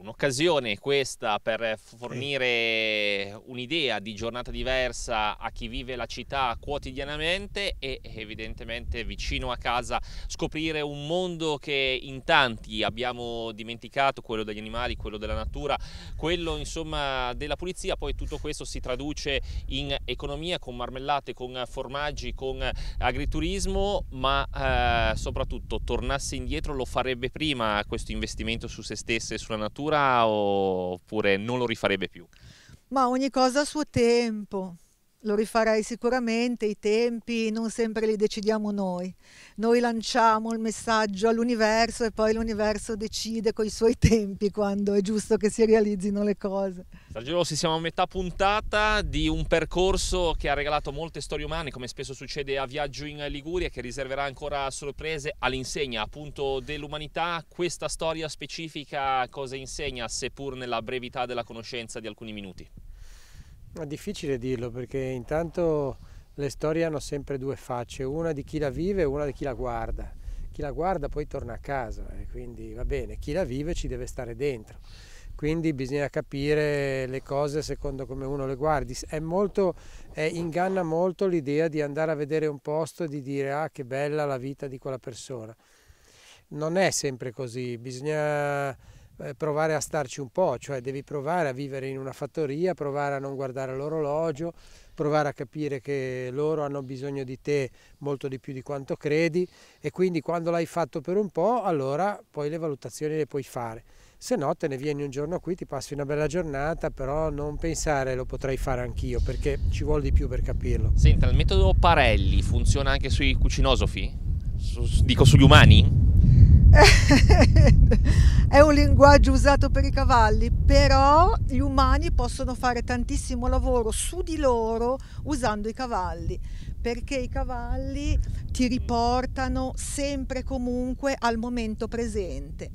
Un'occasione questa per fornire un'idea di giornata diversa a chi vive la città quotidianamente e evidentemente vicino a casa scoprire un mondo che in tanti abbiamo dimenticato, quello degli animali, quello della natura, quello insomma della pulizia, poi tutto questo si traduce in economia con marmellate, con formaggi, con agriturismo, ma eh, soprattutto tornasse indietro lo farebbe prima questo investimento su se stesse e sulla natura oppure non lo rifarebbe più? Ma ogni cosa a suo tempo lo rifarai sicuramente, i tempi non sempre li decidiamo noi. Noi lanciamo il messaggio all'universo e poi l'universo decide con i suoi tempi quando è giusto che si realizzino le cose. Sergio Rossi, siamo a metà puntata di un percorso che ha regalato molte storie umane, come spesso succede a Viaggio in Liguria, che riserverà ancora sorprese all'insegna appunto dell'umanità. Questa storia specifica cosa insegna, seppur nella brevità della conoscenza di alcuni minuti? È difficile dirlo perché intanto le storie hanno sempre due facce, una di chi la vive e una di chi la guarda. Chi la guarda poi torna a casa e quindi va bene, chi la vive ci deve stare dentro. Quindi bisogna capire le cose secondo come uno le guardi. È molto, è, inganna molto l'idea di andare a vedere un posto e di dire ah che bella la vita di quella persona. Non è sempre così, bisogna eh, provare a starci un po', cioè devi provare a vivere in una fattoria, provare a non guardare l'orologio, provare a capire che loro hanno bisogno di te molto di più di quanto credi e quindi quando l'hai fatto per un po', allora poi le valutazioni le puoi fare. Se no te ne vieni un giorno qui, ti passi una bella giornata, però non pensare lo potrei fare anch'io perché ci vuole di più per capirlo. Senta, il metodo Parelli funziona anche sui cucinosofi? Su, dico sugli umani? è un linguaggio usato per i cavalli, però gli umani possono fare tantissimo lavoro su di loro usando i cavalli, perché i cavalli ti riportano sempre e comunque al momento presente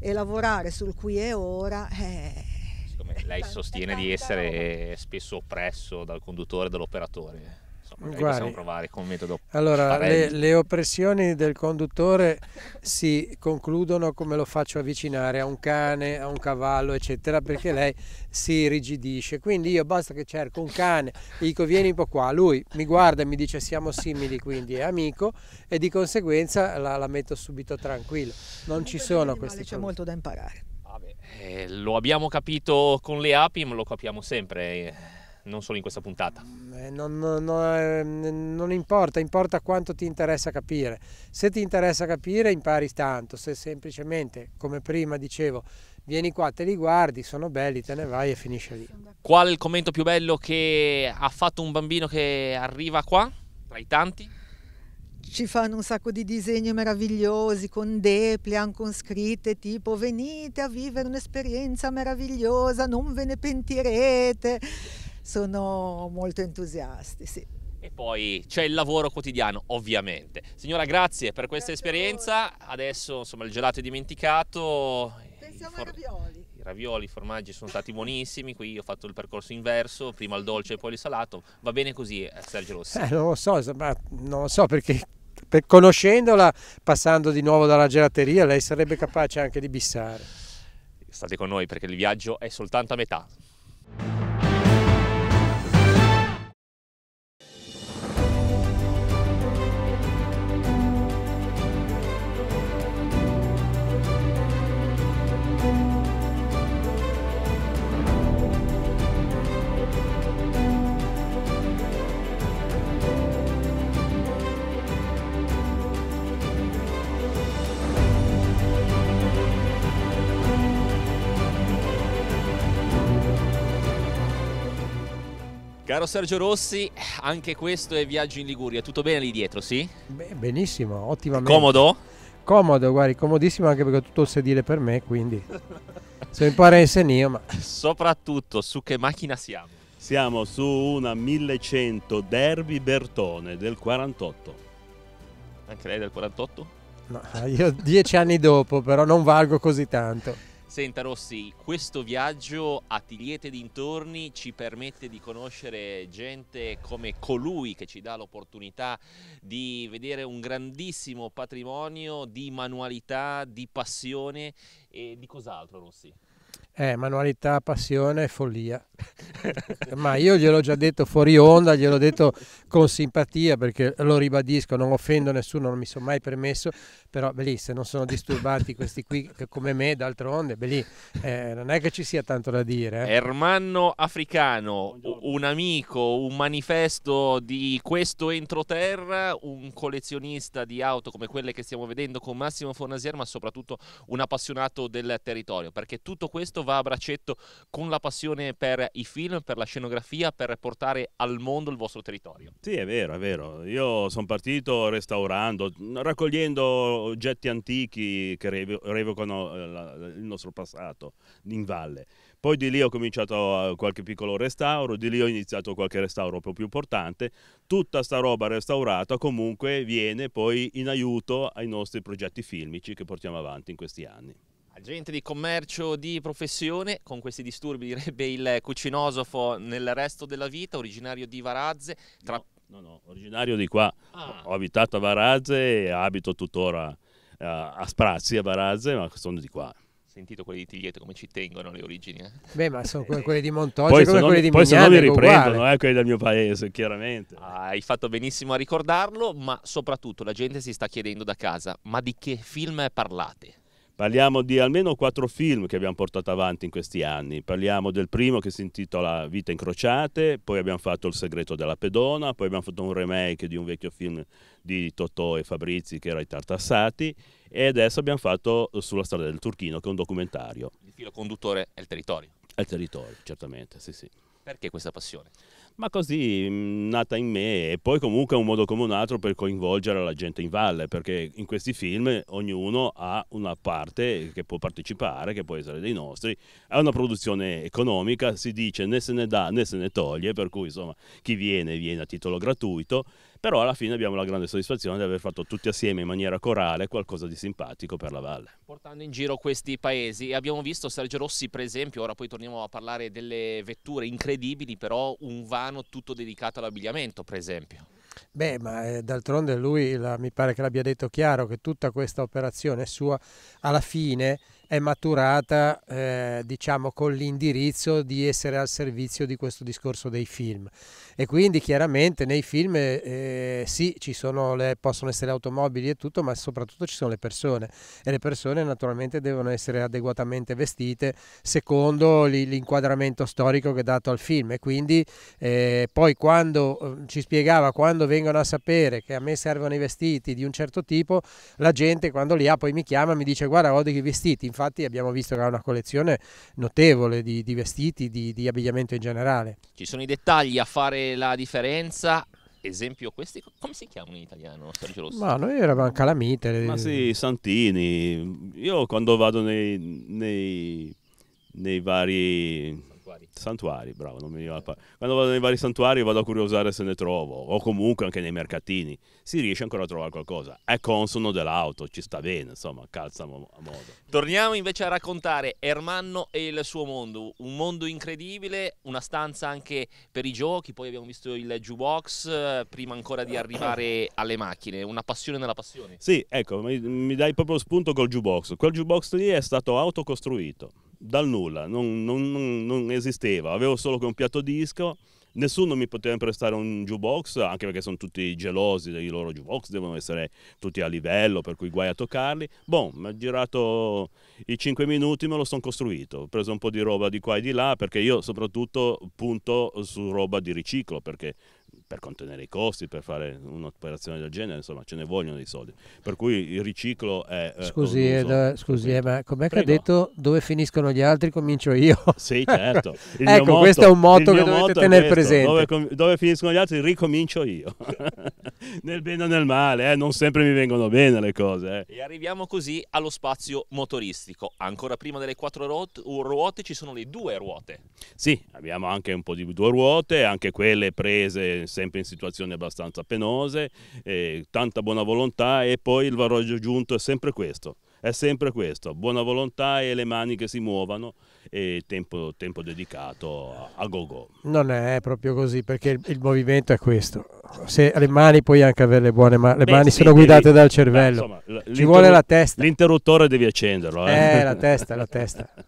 e lavorare sul qui e ora è... Eh, Siccome lei sostiene di essere spesso oppresso dal conduttore e dall'operatore magari Guardi, possiamo provare con metodo allora le, le, oppressioni del conduttore si concludono come lo faccio avvicinare a un cane a un cavallo eccetera perché lei si rigidisce quindi io basta che cerco un cane e dico vieni un po' qua lui mi guarda e mi dice siamo simili quindi è amico e di conseguenza la, la metto subito tranquillo non ci sono queste questi c'è molto da imparare eh, lo abbiamo capito con le api, ma lo capiamo sempre eh, non solo in questa puntata? Eh, non, non, eh, non, importa, importa quanto ti interessa capire. Se ti interessa capire impari tanto, se semplicemente, come prima dicevo, vieni qua, te li guardi, sono belli, te ne vai e finisce lì. Qual è il commento più bello che ha fatto un bambino che arriva qua, tra i tanti? ci fanno un sacco di disegni meravigliosi con depliant, con scritte tipo venite a vivere un'esperienza meravigliosa, non ve ne pentirete sono molto entusiasti. Sì. E poi c'è il lavoro quotidiano, ovviamente. Signora, grazie per questa grazie esperienza. Adesso insomma il gelato è dimenticato. Pensiamo ai ravioli. I ravioli, i formaggi sono stati buonissimi, qui ho fatto il percorso inverso, prima il dolce e poi il salato. Va bene così, eh, Sergio Rossi? Eh, non lo so, ma non lo so perché per, conoscendola, passando di nuovo dalla gelateria, lei sarebbe capace anche di bissare. State con noi perché il viaggio è soltanto a metà. Caro Sergio Rossi, anche questo è viaggio in Liguria, tutto bene lì dietro, sì? Beh, benissimo, ottimamente. Comodo? Comodo, guardi, comodissimo anche perché ho tutto il sedile per me, quindi sono in parense mio, ma... Soprattutto, su che macchina siamo? Siamo su una 1100 Derby Bertone del 48. Anche lei del 48? No, io dieci anni dopo, però non valgo così tanto. Senta Rossi, questo viaggio a Tigliete dintorni ci permette di conoscere gente come colui che ci dà l'opportunità di vedere un grandissimo patrimonio di manualità, di passione e di cos'altro Rossi? Eh, manualità, passione, follia. Ma io gliel'ho già detto fuori onda, gliel'ho detto con simpatia perché lo ribadisco, non offendo nessuno, non mi sono mai permesso, però beh, lì, se non sono disturbati questi qui come me d'altronde, beh, lì, eh, non è che ci sia tanto da dire. Eh. Ermanno Africano, un amico, un manifesto di questo entroterra, un collezionista di auto come quelle che stiamo vedendo con Massimo Fornasier, ma soprattutto un appassionato del territorio, perché tutto questo va a braccetto con la passione per i film, per la scenografia, per portare al mondo il vostro territorio. Sì, è vero, è vero. Io sono partito restaurando, raccogliendo oggetti antichi che revocano eh, il nostro passato in valle. Poi di lì ho cominciato qualche piccolo restauro, di lì ho iniziato qualche restauro proprio più importante. Tutta sta roba restaurata comunque viene poi in aiuto ai nostri progetti filmici che portiamo avanti in questi anni. Agente di commercio di professione, con questi disturbi direbbe il cucinosofo nel resto della vita, originario di Varazze. Tra... No, no, no, originario di qua. Ah. Ho abitato a Varazze e abito tuttora eh, a Sprazzi, a Varazze, ma sono di qua sentito quelli di Tiglietto come ci tengono le origini. Eh? Beh, ma sono quelli di Montoggio, poi come quelli di Poi se no mi riprendono, eh, quelli del mio paese, chiaramente. Ah, hai fatto benissimo a ricordarlo, ma soprattutto la gente si sta chiedendo da casa, ma di che film parlate? Parliamo di almeno quattro film che abbiamo portato avanti in questi anni. Parliamo del primo che si intitola Vite incrociate, poi abbiamo fatto Il segreto della pedona, poi abbiamo fatto un remake di un vecchio film di Totò e Fabrizi che era I Tartassati e adesso abbiamo fatto Sulla strada del Turchino che è un documentario. Il filo conduttore è il territorio. È il territorio, certamente, sì sì. Perché questa passione? ma così mm, nata in me e poi comunque è un modo come un altro per coinvolgere la gente in valle perché in questi film ognuno ha una parte che può partecipare che può essere dei nostri è una produzione economica si dice né se ne dà né se ne toglie per cui insomma chi viene viene a titolo gratuito però alla fine abbiamo la grande soddisfazione di aver fatto tutti assieme in maniera corale qualcosa di simpatico per la valle. Portando in giro questi paesi, abbiamo visto Sergio Rossi per esempio, ora poi torniamo a parlare delle vetture incredibili, però un van Milano tutto dedicato all'abbigliamento, per esempio. Beh, ma eh, d'altronde lui la, mi pare che l'abbia detto chiaro che tutta questa operazione sua alla fine è maturata eh, diciamo con l'indirizzo di essere al servizio di questo discorso dei film e quindi chiaramente nei film eh, sì ci sono le, possono essere automobili e tutto ma soprattutto ci sono le persone e le persone naturalmente devono essere adeguatamente vestite secondo l'inquadramento storico che è dato al film e quindi eh, poi quando eh, ci spiegava quando vengono a sapere che a me servono i vestiti di un certo tipo la gente quando li ha poi mi chiama mi dice guarda ho dei vestiti infatti abbiamo visto che ha una collezione notevole di, di vestiti, di, di abbigliamento in generale. Ci sono i dettagli a fare la differenza, esempio questi come si chiamano in italiano Sergio Rossi? Ma noi eravamo calamite. Ma sì, Santini. Io quando vado nei, nei, nei vari santuari. Santuari, bravo, non mi veniva pa- Quando vado nei vari santuari vado a curiosare se ne trovo, o comunque anche nei mercatini, si riesce ancora a trovare qualcosa. È consono dell'auto, ci sta bene, insomma, calza a modo. Torniamo invece a raccontare Ermanno e il suo mondo, un mondo incredibile, una stanza anche per i giochi, poi abbiamo visto il jukebox, prima ancora di arrivare alle macchine, una passione nella passione. Sì, ecco, mi dai proprio spunto col jukebox. Quel jukebox lì è stato autocostruito dal nulla, non, non, non esisteva, avevo solo che un piatto disco, nessuno mi poteva prestare un jukebox, anche perché sono tutti gelosi dei loro jukebox, devono essere tutti a livello, per cui guai a toccarli. Boh, mi ha girato i 5 minuti, me lo sono costruito, ho preso un po' di roba di qua e di là, perché io soprattutto punto su roba di riciclo, perché per contenere i costi, per fare un'operazione del genere, insomma ce ne vogliono dei soldi. Per cui il riciclo è... Eh, scusi, eh, da, scusi eh, ma com'è che ha detto dove finiscono gli altri comincio io? Sì, certo. ecco, motto, questo è un motto che dovete motto tenere presente. Dove, dove, finiscono gli altri ricomincio io. nel bene o nel male, eh, non sempre mi vengono bene le cose. Eh. E arriviamo così allo spazio motoristico. Ancora prima delle quattro ruote, ruote ci sono le due ruote. Sì, abbiamo anche un po' di due ruote, anche quelle prese sempre in situazioni abbastanza penose, eh, tanta buona volontà e poi il valore aggiunto è sempre questo, è sempre questo, buona volontà e le mani che si muovano e tempo, tempo dedicato a go-go. Non è proprio così perché il, il, movimento è questo, Se le mani puoi anche avere buone ma le Beh, mani sì, sono guidate devi, dal cervello, beh, insomma, ci vuole la testa. L'interruttore devi accenderlo. Eh, eh la testa, la testa.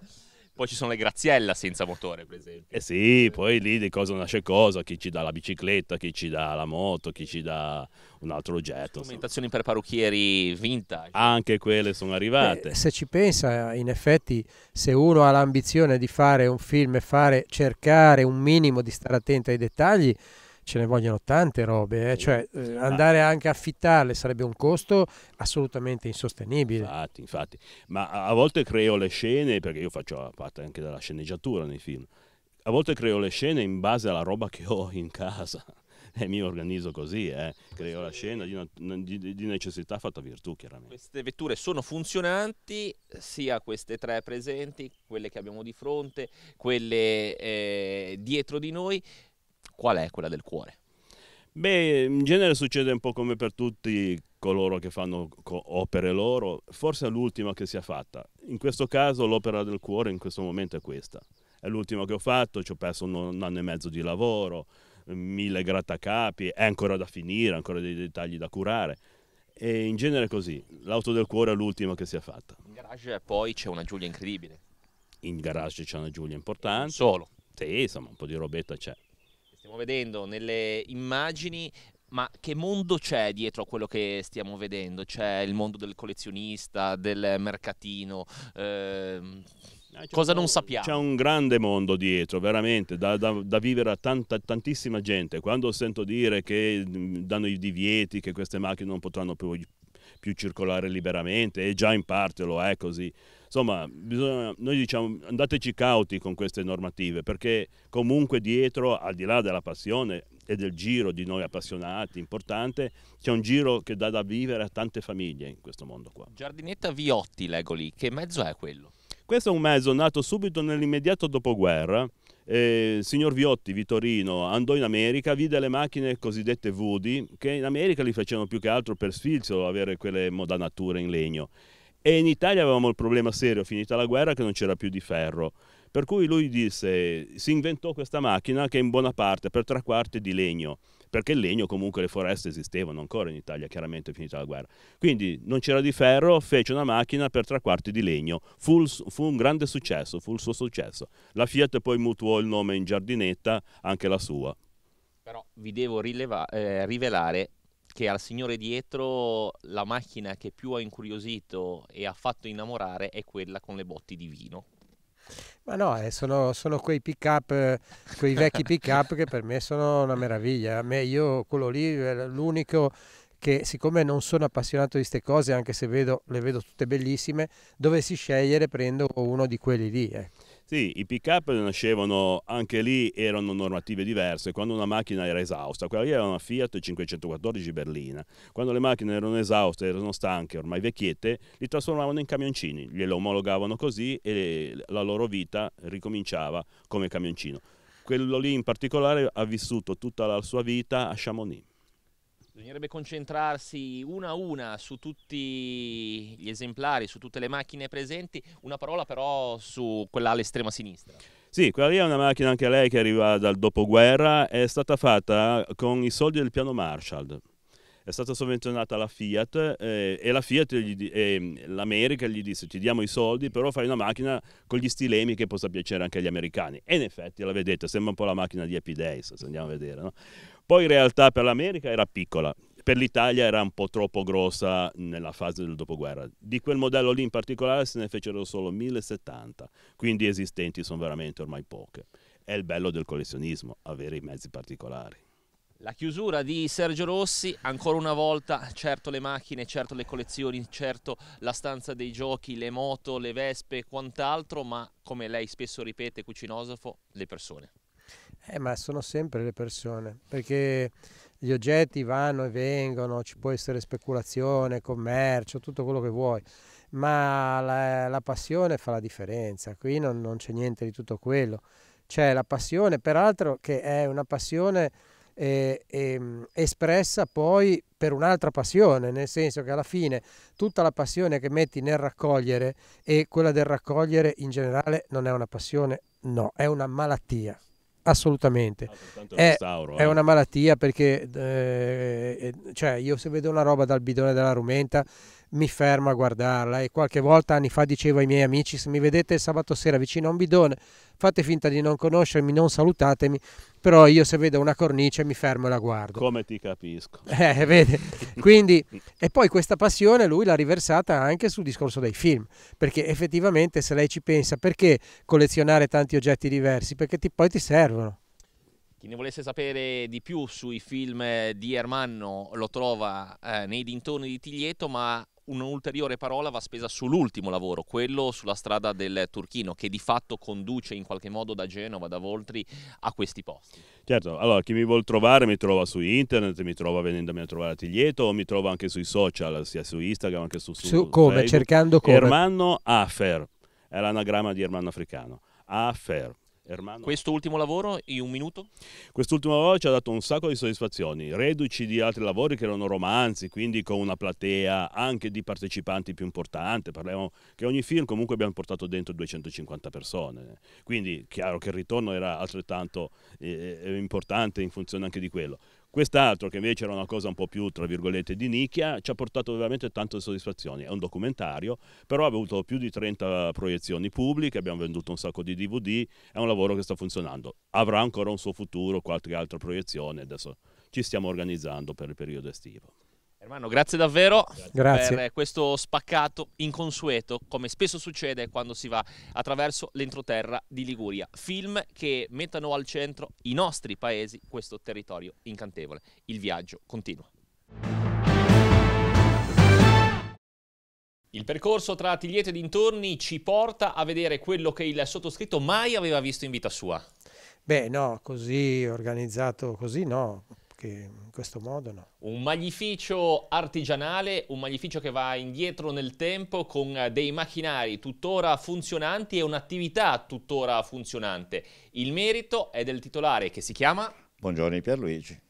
Poi ci sono le Graziella senza motore, per esempio. Eh sì, poi lì di cosa nasce cosa, chi ci dà la bicicletta, chi ci dà la moto, chi ci dà un altro oggetto. Strumentazioni per parrucchieri vintage. Anche quelle sono arrivate. Beh, se ci pensa, in effetti, se uno ha l'ambizione di fare un film e fare, cercare un minimo di stare attento ai dettagli, ce ne vogliono tante robe, eh? cioè eh, andare anche a affittarle sarebbe un costo assolutamente insostenibile. Infatti, infatti, ma a volte creo le scene, perché io faccio parte anche della sceneggiatura nei film, a volte creo le scene in base alla roba che ho in casa. E mi organizzo così, eh. creo la scena di, di, di necessità fatta virtù chiaramente. Queste vetture sono funzionanti, sia queste tre presenti, quelle che abbiamo di fronte, quelle eh, dietro di noi, qual è quella del cuore? Beh, in genere succede un po' come per tutti coloro che fanno opere loro, forse è l'ultima che sia fatta. In questo caso l'opera del cuore in questo momento è questa. È l'ultima che ho fatto, ci ho perso un anno e mezzo di lavoro, mille grattacapi, è ancora da finire, ancora dei dettagli da curare. E in genere è così, l'auto del cuore è l'ultima che sia fatta. In garage poi c'è una Giulia incredibile. In garage c'è una Giulia importante. Solo. Sì, insomma, un po' di robetta c'è stiamo vedendo nelle immagini ma che mondo c'è dietro a quello che stiamo vedendo? C'è il mondo del collezionista, del mercatino? Ehm, eh, cosa non sappiamo? C'è un grande mondo dietro, veramente, da, da, da vivere a tanta, tantissima gente. Quando sento dire che mm, danno i divieti, che queste macchine non potranno più, più circolare liberamente, e già in parte lo è così, Insomma, bisogna, noi diciamo andateci cauti con queste normative perché comunque dietro, al di là della passione e del giro di noi appassionati, importante, c'è un giro che dà da vivere a tante famiglie in questo mondo qua. Giardinetta Viotti, leggo lì, che mezzo è quello? Questo è un mezzo nato subito nell'immediato dopoguerra. Eh, signor Viotti, Vittorino, andò in America, vide le macchine cosiddette Woody, che in America li facevano più che altro per sfilzo, avere quelle modanature in legno. E in Italia avevamo il problema serio, finita la guerra, che non c'era più di ferro. Per cui lui disse, si inventò questa macchina che in buona parte, per tre quarti, di legno, perché il legno comunque le foreste esistevano ancora in Italia, chiaramente finita la guerra. Quindi non c'era di ferro, fece una macchina per tre quarti di legno, fu, fu, un grande successo, fu il suo successo. La Fiat poi mutuò il nome in giardinetta, anche la sua. Però vi devo rileva- eh, rivelare che al signore dietro la macchina che più ha incuriosito e ha fatto innamorare è quella con le botti di vino. Ma no, eh, sono, sono, quei pick up, quei vecchi pick up che per me sono una meraviglia. A me, io quello lì, eh, l'unico che siccome non sono appassionato di queste cose, anche se vedo, le vedo tutte bellissime, dovessi scegliere prendo uno di quelli lì. Eh. Sì, i pick up nascevano anche lì, erano normative diverse. Quando una macchina era esausta, quella lì era una Fiat 514 berlina. Quando le macchine erano esauste, erano stanche, ormai vecchiette, li trasformavano in camioncini, glielo omologavano così e la loro vita ricominciava come camioncino. Quello lì in particolare ha vissuto tutta la sua vita a Chamonix. Bisognerebbe concentrarsi una a una su tutti gli esemplari, su tutte le macchine presenti. Una parola però su quella all'estrema sinistra. Sì, quella lì è una macchina anche lei che arriva dal dopoguerra, è stata fatta con i soldi del piano Marshall. È stata sovvenzionata alla Fiat eh, e la Fiat e mm, l'America gli disse ti diamo i soldi però fai una macchina con gli stilemi che possa piacere anche agli americani. E in effetti la vedete, sembra un po' la macchina di Happy Days, se andiamo a vedere. No? Poi in realtà per l'America era piccola, per l'Italia era un po' troppo grossa nella fase del dopoguerra. Di quel modello lì in particolare se ne fecero solo 1070, quindi esistenti sono veramente ormai poche. È il bello del collezionismo, avere i mezzi particolari. La chiusura di Sergio Rossi, ancora una volta, certo le macchine, certo le collezioni, certo la stanza dei giochi, le moto, le vespe e quant'altro, ma come lei spesso ripete, cucinosofo, le persone. Eh, ma sono sempre le persone, perché gli oggetti vanno e vengono, ci può essere speculazione, commercio, tutto quello che vuoi, ma la, la passione fa la differenza, qui non, non c'è niente di tutto quello. C'è la passione, peraltro che è una passione eh, eh, espressa poi per un'altra passione, nel senso che alla fine tutta la passione che metti nel raccogliere e quella del raccogliere in generale non è una passione, no, è una malattia. Assolutamente. Ah, è, è, eh. una malattia perché eh, eh, cioè io se vedo una roba dal bidone della rumenta mi fermo a guardarla e qualche volta anni fa dicevo ai miei amici se mi vedete il sabato sera vicino a un bidone fate finta di non conoscermi, non salutatemi, però io se vedo una cornice mi fermo e la guardo. Come ti capisco. Eh, vede. Quindi, e poi questa passione lui l'ha riversata anche sul discorso dei film, perché effettivamente se lei ci pensa, perché collezionare tanti oggetti diversi? Perché ti, poi ti servono. Chi ne volesse sapere di più sui film di Ermanno lo trova eh, nei dintorni di Tiglieto, ma un'ulteriore parola va spesa sull'ultimo lavoro, quello sulla strada del Turchino, che di fatto conduce in qualche modo da Genova, da Voltri, a questi posti. Certo, allora chi mi vuol trovare mi trova su internet, mi trova venendomi a trovare a Tiglieto, mi trova anche sui social, sia su Instagram che su, su, su come? Facebook. Cercando come? Ermanno Afer, è l'anagramma di Ermanno Africano. Afer. Ermano. Quest'ultimo lavoro in un minuto? Quest'ultimo lavoro ci ha dato un sacco di soddisfazioni, reduci di altri lavori che erano romanzi, quindi con una platea anche di partecipanti più importante, parliamo che ogni film comunque abbiamo portato dentro 250 persone, quindi chiaro che il ritorno era altrettanto eh, eh importante in funzione anche di quello. Quest'altro, che invece era una cosa un po' più, tra virgolette, di nicchia, ci ha portato veramente tante soddisfazioni. È un documentario, però ha avuto più di 30 proiezioni pubbliche, abbiamo venduto un sacco di DVD, è un lavoro che sta funzionando. Avrà ancora un suo futuro, qualche altra proiezione, adesso ci stiamo organizzando per il periodo estivo. Ermano, grazie davvero grazie. per questo spaccato inconsueto, come spesso succede quando si va attraverso l'entroterra di Liguria. Film che mettano al centro i nostri paesi, questo territorio incantevole. Il viaggio continua. Il percorso tra Tigliete e dintorni ci porta a vedere quello che il sottoscritto mai aveva visto in vita sua. Beh, no, così organizzato, così no perché in questo modo no. Un magnificio artigianale, un magnificio che va indietro nel tempo con eh, dei macchinari tuttora funzionanti e un'attività tuttora funzionante. Il merito è del titolare che si chiama... Buongiorno Pierluigi.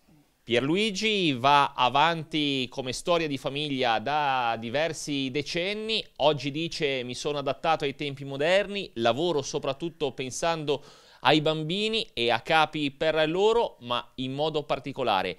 Pierluigi va avanti come storia di famiglia da diversi decenni, oggi dice mi sono adattato ai tempi moderni, lavoro soprattutto pensando ai bambini e a capi per loro, ma in modo particolare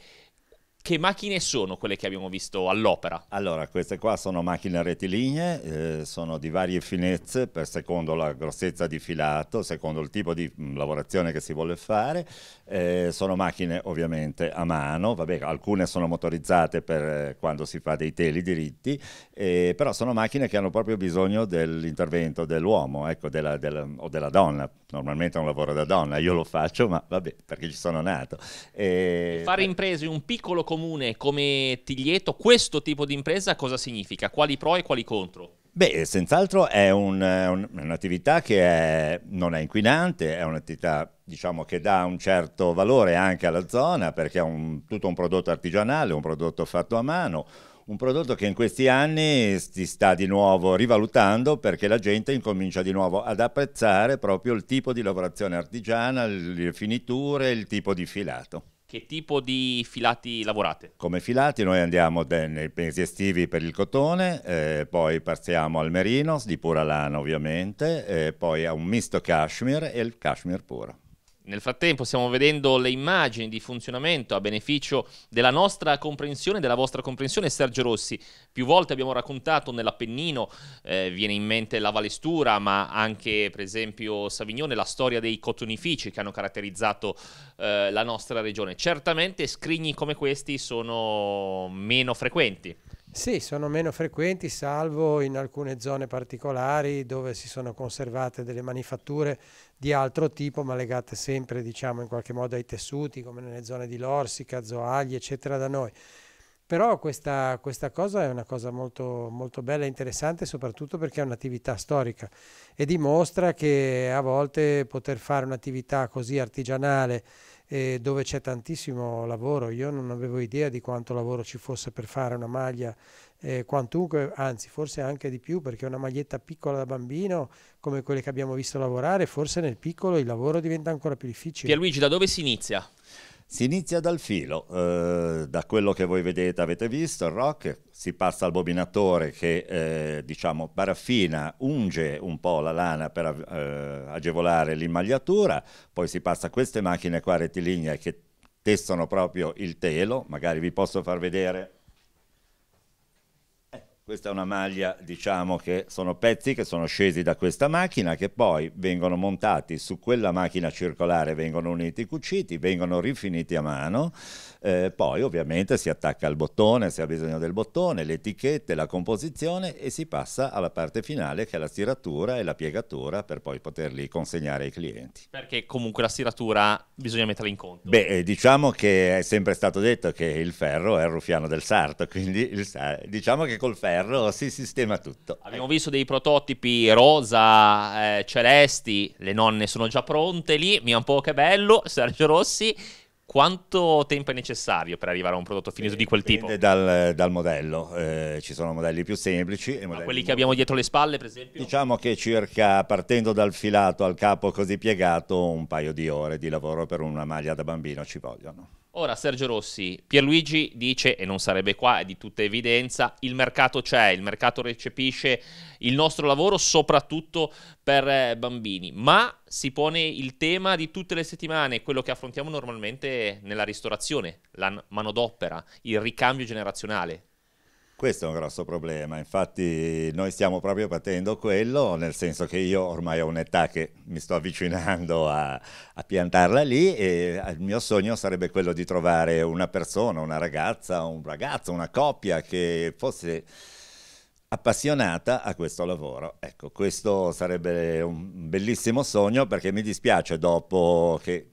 che macchine sono quelle che abbiamo visto all'opera? Allora, queste qua sono macchine rettilinee, eh, sono di varie finezze, per secondo la grossezza di filato, secondo il tipo di mm, lavorazione che si vuole fare. Eh, sono macchine ovviamente a mano, vabbè, alcune sono motorizzate per eh, quando si fa dei teli diritti, eh, però sono macchine che hanno proprio bisogno dell'intervento dell'uomo ecco, della, della, o della donna. Normalmente è un lavoro da donna, io lo faccio, ma vabbè, perché ci sono nato. Eh, fare eh, imprese un piccolo comune come Tiglieto questo tipo di impresa cosa significa? Quali pro e quali contro? Beh, senz'altro è un, un, un'attività che è, non è inquinante, è un'attività diciamo, che dà un certo valore anche alla zona perché è un, tutto un prodotto artigianale, un prodotto fatto a mano, un prodotto che in questi anni si sta di nuovo rivalutando perché la gente incomincia di nuovo ad apprezzare proprio il tipo di lavorazione artigiana, le finiture, il tipo di filato. Che tipo di filati lavorate? Come filati noi andiamo nei mesi estivi per il cotone, eh, poi passiamo al merino, di pura lana ovviamente, eh, poi a un misto cashmere e il cashmere puro. Nel frattempo stiamo vedendo le immagini di funzionamento a beneficio della nostra comprensione, e della vostra comprensione, Sergio Rossi. Più volte abbiamo raccontato nell'Appennino, eh, viene in mente la Valestura, ma anche per esempio Savignone, la storia dei cotonifici che hanno caratterizzato eh, la nostra regione. Certamente scrigni come questi sono meno frequenti. Sì, sono meno frequenti, salvo in alcune zone particolari dove si sono conservate delle manifatture di altro tipo, ma legate sempre, diciamo, in qualche modo ai tessuti, come nelle zone di Lorsica, Zoagli, eccetera, da noi. Però questa, questa cosa è una cosa molto, molto bella e interessante, soprattutto perché è un'attività storica e dimostra che a volte poter fare un'attività così artigianale eh, dove c'è tantissimo lavoro. Io non avevo idea di quanto lavoro ci fosse per fare una maglia, eh, quantunque, anzi forse anche di più, perché una maglietta piccola da bambino, come quelle che abbiamo visto lavorare, forse nel piccolo il lavoro diventa ancora più difficile. Pierluigi, da dove si inizia? Si inizia dal filo, eh, da quello che voi vedete, avete visto, il rock, si passa al bobinatore che eh, diciamo paraffina, unge un po' la lana per eh, agevolare l'immagliatura, poi si passa a queste macchine qua rettilinee che tessono proprio il telo, magari vi posso far vedere questa è una maglia, diciamo che sono pezzi che sono scesi da questa macchina che poi vengono montati su quella macchina circolare, vengono uniti, cuciti, vengono rifiniti a mano, eh, poi ovviamente si attacca al bottone se ha bisogno del bottone, le etichette, la composizione e si passa alla parte finale che è la stiratura e la piegatura per poi poterli consegnare ai clienti. Perché comunque la stiratura bisogna metterla in conto. Beh, eh, diciamo che è sempre stato detto che il ferro è il rufiano del sarto, quindi il, diciamo che col ferro ferro si sistema tutto. Abbiamo visto dei prototipi rosa, eh, celesti, le nonne sono già pronte lì, un Po che bello, Sergio Rossi. Quanto tempo è necessario per arrivare a un prodotto finito di quel tipo? Dipende dal, modello, eh, ci sono modelli più semplici. E Ma quelli che abbiamo dietro le spalle, per esempio? Diciamo che circa partendo dal filato al capo così piegato, un paio di ore di lavoro per una maglia da bambino ci vogliono. Ora Sergio Rossi, Pierluigi dice, e non sarebbe qua, è di tutta evidenza, il mercato c'è, il mercato recepisce il nostro lavoro soprattutto per eh, bambini, ma si pone il tema di tutte le settimane, quello che affrontiamo normalmente nella ristorazione, la manodopera, il ricambio generazionale. Questo è un grosso problema, infatti noi stiamo proprio patendo quello, nel senso che io ormai ho un'età che mi sto avvicinando a, a, piantarla lì e eh, il mio sogno sarebbe quello di trovare una persona, una ragazza, un ragazzo, una coppia che fosse appassionata a questo lavoro. Ecco, questo sarebbe un bellissimo sogno perché mi dispiace dopo che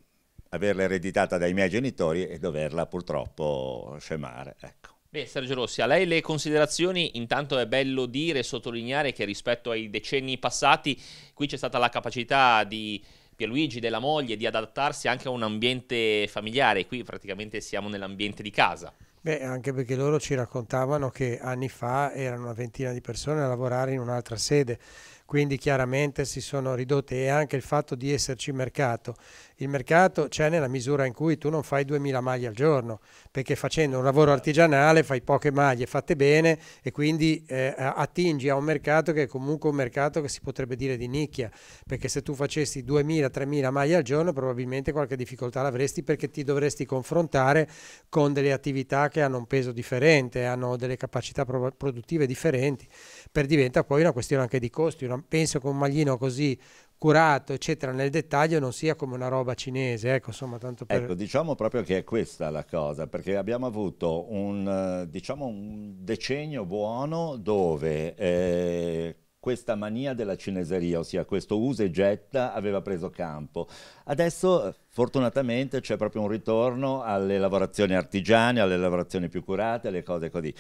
averla ereditata dai miei genitori e doverla purtroppo scemare. Ecco. Beh, Sergio Rossi, a lei le considerazioni, intanto è bello dire e sottolineare che rispetto ai decenni passati qui c'è stata la capacità di Pierluigi, della moglie, di adattarsi anche a un ambiente familiare, qui praticamente siamo nell'ambiente di casa. Beh, anche perché loro ci raccontavano che anni fa erano una ventina di persone a lavorare in un'altra sede, quindi chiaramente si sono ridotte e anche il fatto di esserci mercato il mercato c'è nella misura in cui tu non fai 2000 maglie al giorno, perché facendo un lavoro artigianale fai poche maglie fatte bene e quindi eh, attingi a un mercato che è comunque un mercato che si potrebbe dire di nicchia, perché se tu facessi 2000-3000 maglie al giorno probabilmente qualche difficoltà l'avresti perché ti dovresti confrontare con delle attività che hanno un peso differente, hanno delle capacità produttive differenti, per diventa poi una questione anche di costi. Una, penso che un maglino così curato eccetera nel dettaglio non sia come una roba cinese ecco insomma tanto per... ecco diciamo proprio che è questa la cosa perché abbiamo avuto un eh, diciamo un decennio buono dove eh, questa mania della cineseria, ossia questo usa e getta, aveva preso campo. Adesso fortunatamente c'è proprio un ritorno alle lavorazioni artigiane, alle lavorazioni più curate, alle cose così.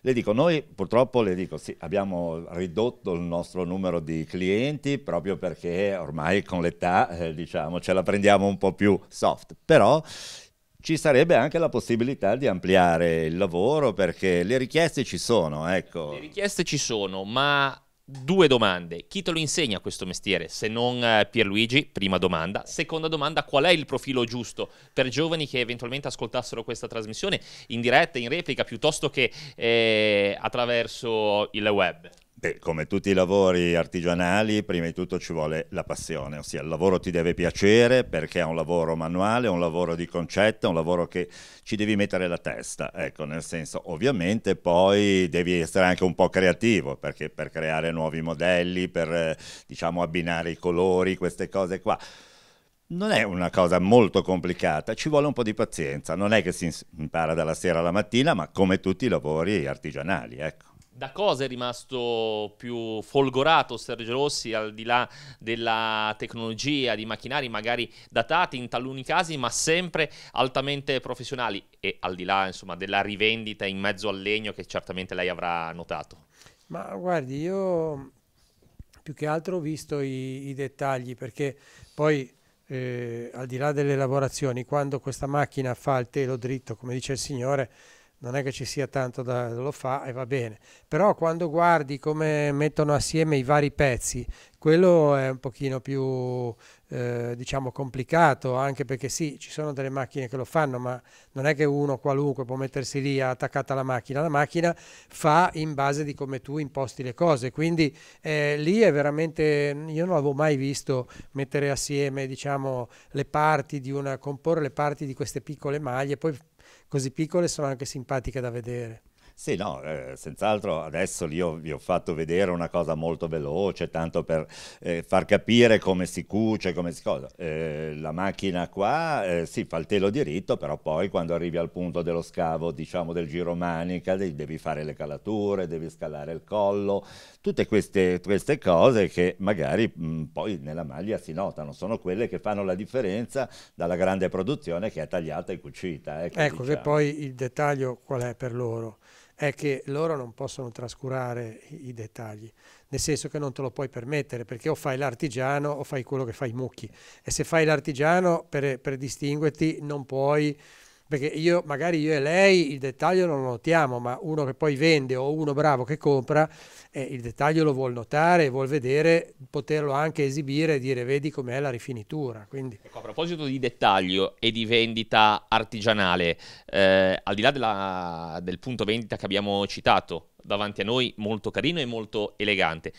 Le dico, noi purtroppo le dico, sì, abbiamo ridotto il nostro numero di clienti proprio perché ormai con l'età, eh, diciamo, ce la prendiamo un po' più soft, però ci sarebbe anche la possibilità di ampliare il lavoro perché le richieste ci sono, ecco. Le richieste ci sono, ma due domande. Chi te lo insegna questo mestiere se non eh, Pierluigi? Prima domanda. Seconda domanda, qual è il profilo giusto per giovani che eventualmente ascoltassero questa trasmissione in diretta, in replica, piuttosto che eh, attraverso il web? Beh, come tutti i lavori artigianali, prima di tutto ci vuole la passione, ossia il lavoro ti deve piacere perché è un lavoro manuale, è un lavoro di concetto, è un lavoro che ci devi mettere la testa, ecco, nel senso ovviamente poi devi essere anche un po' creativo perché per creare nuovi modelli, per diciamo abbinare i colori, queste cose qua. Non è una cosa molto complicata, ci vuole un po' di pazienza, non è che si impara dalla sera alla mattina, ma come tutti i lavori artigianali, ecco. Da cosa è rimasto più folgorato Sergio Rossi al di là della tecnologia, di macchinari magari datati in taluni casi ma sempre altamente professionali e al di là insomma, della rivendita in mezzo al legno che certamente lei avrà notato? Ma guardi, io più che altro ho visto i, i dettagli perché poi eh, al di là delle lavorazioni quando questa macchina fa il telo dritto come dice il signore non è che ci sia tanto da lo fa e va bene però quando guardi come mettono assieme i vari pezzi quello è un pochino più eh, diciamo complicato anche perché sì ci sono delle macchine che lo fanno ma non è che uno qualunque può mettersi lì attaccata alla macchina la macchina fa in base di come tu imposti le cose quindi eh, lì è veramente io non avevo mai visto mettere assieme diciamo le parti di una comporre le parti di queste piccole maglie poi così piccole sono anche simpatiche da vedere. Sì, no, eh, senz'altro adesso io vi ho fatto vedere una cosa molto veloce, tanto per eh, far capire come si cuce, come si cosa. Eh, la macchina qua eh, si fa il telo diritto, però poi quando arrivi al punto dello scavo, diciamo del giro manica, devi fare le calature, devi scalare il collo, tutte queste, queste cose che magari mh, mm, poi nella maglia si notano, sono quelle che fanno la differenza dalla grande produzione che è tagliata e cucita. Eh, ecco, diciamo. che poi il dettaglio qual è per loro? è che loro non possono trascurare i, dettagli, nel senso che non te lo puoi permettere, perché o fai l'artigiano o fai quello che fai i mucchi. E se fai l'artigiano, per, per distinguerti, non puoi perché io, magari io e lei il dettaglio non lo notiamo, ma uno che poi vende o uno bravo che compra, eh, il dettaglio lo vuol notare, vuol vedere, poterlo anche esibire e dire vedi com'è la rifinitura. Quindi. Ecco, a proposito di dettaglio e di vendita artigianale, eh, al di là della, del punto vendita che abbiamo citato, davanti a noi molto carino e molto elegante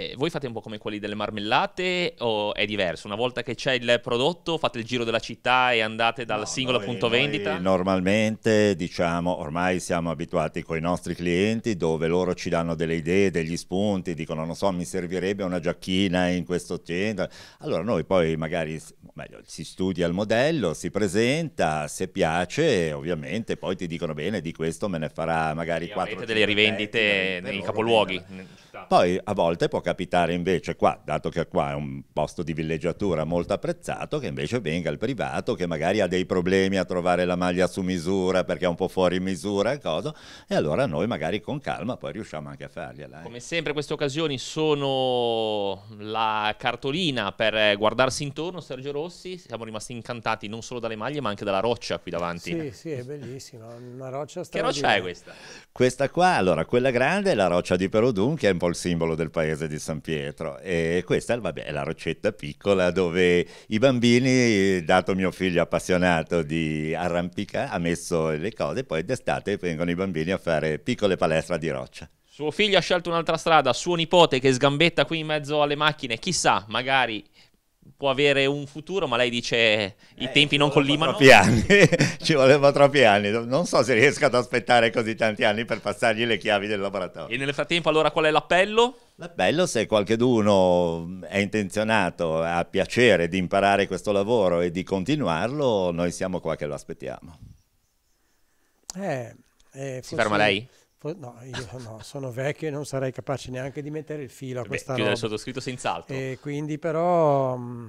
eh, voi fate un po' come quelli delle marmellate o è diverso? Una volta che c'è il prodotto fate il giro della città e andate dal no, singolo noi, punto vendita? Normalmente diciamo, ormai siamo abituati con i nostri clienti dove loro ci danno delle idee, degli spunti, dicono non so mi servirebbe una giacchina in questo centro. Allora noi poi magari meglio, si studia il modello, si presenta, se piace ovviamente poi ti dicono bene di questo me ne farà magari quattro. Avete delle rivendite nei capoluoghi? Vendono. Poi a volte può capitare invece qua, dato che qua è un posto di villeggiatura molto apprezzato, che invece venga il privato che magari ha dei problemi a trovare la maglia su misura perché è un po' fuori misura e cosa, e allora noi magari con calma poi riusciamo anche a fargliela. Eh. Come sempre queste occasioni sono la cartolina per guardarsi intorno, Sergio Rossi, siamo rimasti incantati non solo dalle maglie ma anche dalla roccia qui davanti. Sì, sì, è bellissima, una roccia straordinaria. Che roccia è questa? Questa qua, allora, quella grande è la roccia di Perodun che è un po' il simbolo del paese di San Pietro e questa vabbè, è la rocetta piccola dove i bambini, dato mio figlio appassionato di arrampica, ha messo le cose, poi d'estate vengono i bambini a fare piccole palestre di roccia. Suo figlio ha scelto un'altra strada, suo nipote che sgambetta qui in mezzo alle macchine, chissà, magari può avere un futuro, ma lei dice eh, i tempi non collimano. Troppi anni. ci voleva troppi anni, non so se riesco ad aspettare così tanti anni per passargli le chiavi del laboratorio. E nel frattempo allora qual è l'appello? L'appello se qualcuno è intenzionato, ha piacere di imparare questo lavoro e di continuarlo, noi siamo qua che lo aspettiamo. Eh, eh, si ferma lei? No, io no, sono vecchio e non sarei capace neanche di mettere il filo a questa Beh, roba. Più sottoscritto senz'altro. E quindi però mh, mm,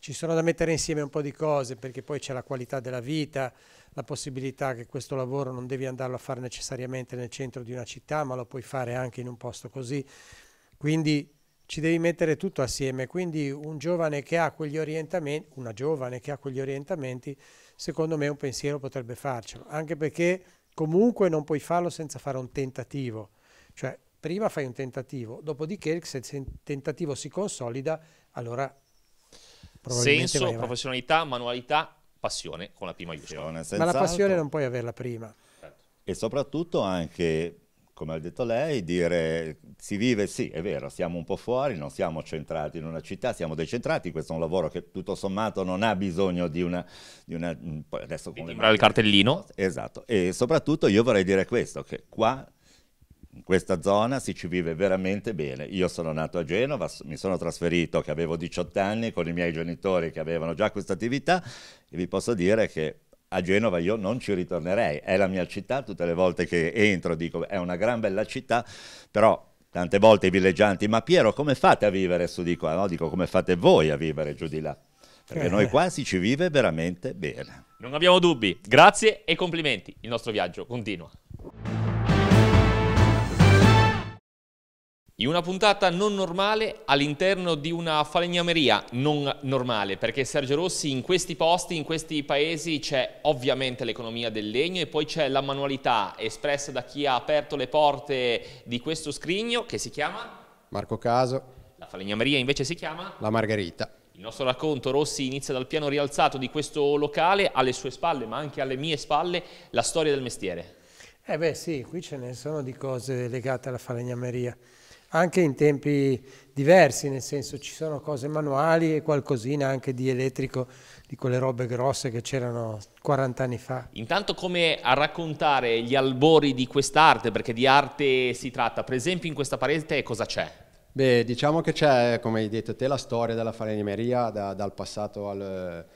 ci sono da mettere insieme un po' di cose perché poi c'è la qualità della vita, la possibilità che questo lavoro non devi andarlo a fare necessariamente nel centro di una città, ma lo puoi fare anche in un posto così. Quindi ci devi mettere tutto assieme. Quindi un giovane che ha quegli orientamenti, una giovane che ha quegli orientamenti, secondo me un pensiero potrebbe farcelo, anche perché Comunque non puoi farlo senza fare un tentativo, cioè prima fai un tentativo, dopodiché se il tentativo si consolida, allora Senso, professionalità, manualità, passione con la prima maiuscola. Ma la passione non puoi averla prima. Certo. E soprattutto anche come ha detto lei, dire si vive, sì, è vero, siamo un po' fuori, non siamo centrati in una città, siamo decentrati, questo è un lavoro che tutto sommato non ha bisogno di una... Di una mm, poi adesso di il cartellino. Esatto, e soprattutto io vorrei dire questo, che qua in questa zona si ci vive veramente bene. Io sono nato a Genova, mi sono trasferito che avevo 18 anni con i miei genitori che avevano già questa attività e vi posso dire che a Genova io non ci ritornerei, è la mia città, tutte le volte che entro dico è una gran bella città, però tante volte i villeggianti, ma Piero come fate a vivere su di qua? No, dico come fate voi a vivere giù di là? Perché eh. noi qua si ci vive veramente bene. Non abbiamo dubbi, grazie e complimenti, il nostro viaggio continua. In una puntata non normale all'interno di una falegnameria non normale, perché Sergio Rossi in questi posti, in questi paesi c'è ovviamente l'economia del legno e poi c'è la manualità espressa da chi ha aperto le porte di questo scrigno che si chiama? Marco Caso. La falegnameria invece si chiama? La Margherita. Il nostro racconto Rossi inizia dal piano rialzato di questo locale, alle sue spalle ma anche alle mie spalle la storia del mestiere. Eh beh sì, qui ce ne sono di cose legate alla falegnameria anche in tempi diversi, nel senso ci sono cose manuali e qualcosina anche di elettrico, di quelle robe grosse che c'erano 40 anni fa. Intanto come a raccontare gli albori di quest'arte, perché di arte si tratta, per esempio in questa parete cosa c'è? Beh, diciamo che c'è, come hai detto te, la storia della falegnameria da, dal passato al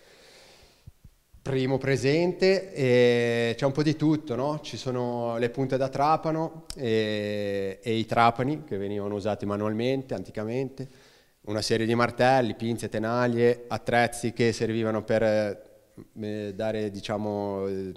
primo presente, eh, c'è un po' di tutto, no? ci sono le punte da trapano e, e i trapani che venivano usati manualmente anticamente, una serie di martelli, pinze, tenaglie, attrezzi che servivano per eh, dare diciamo, eh,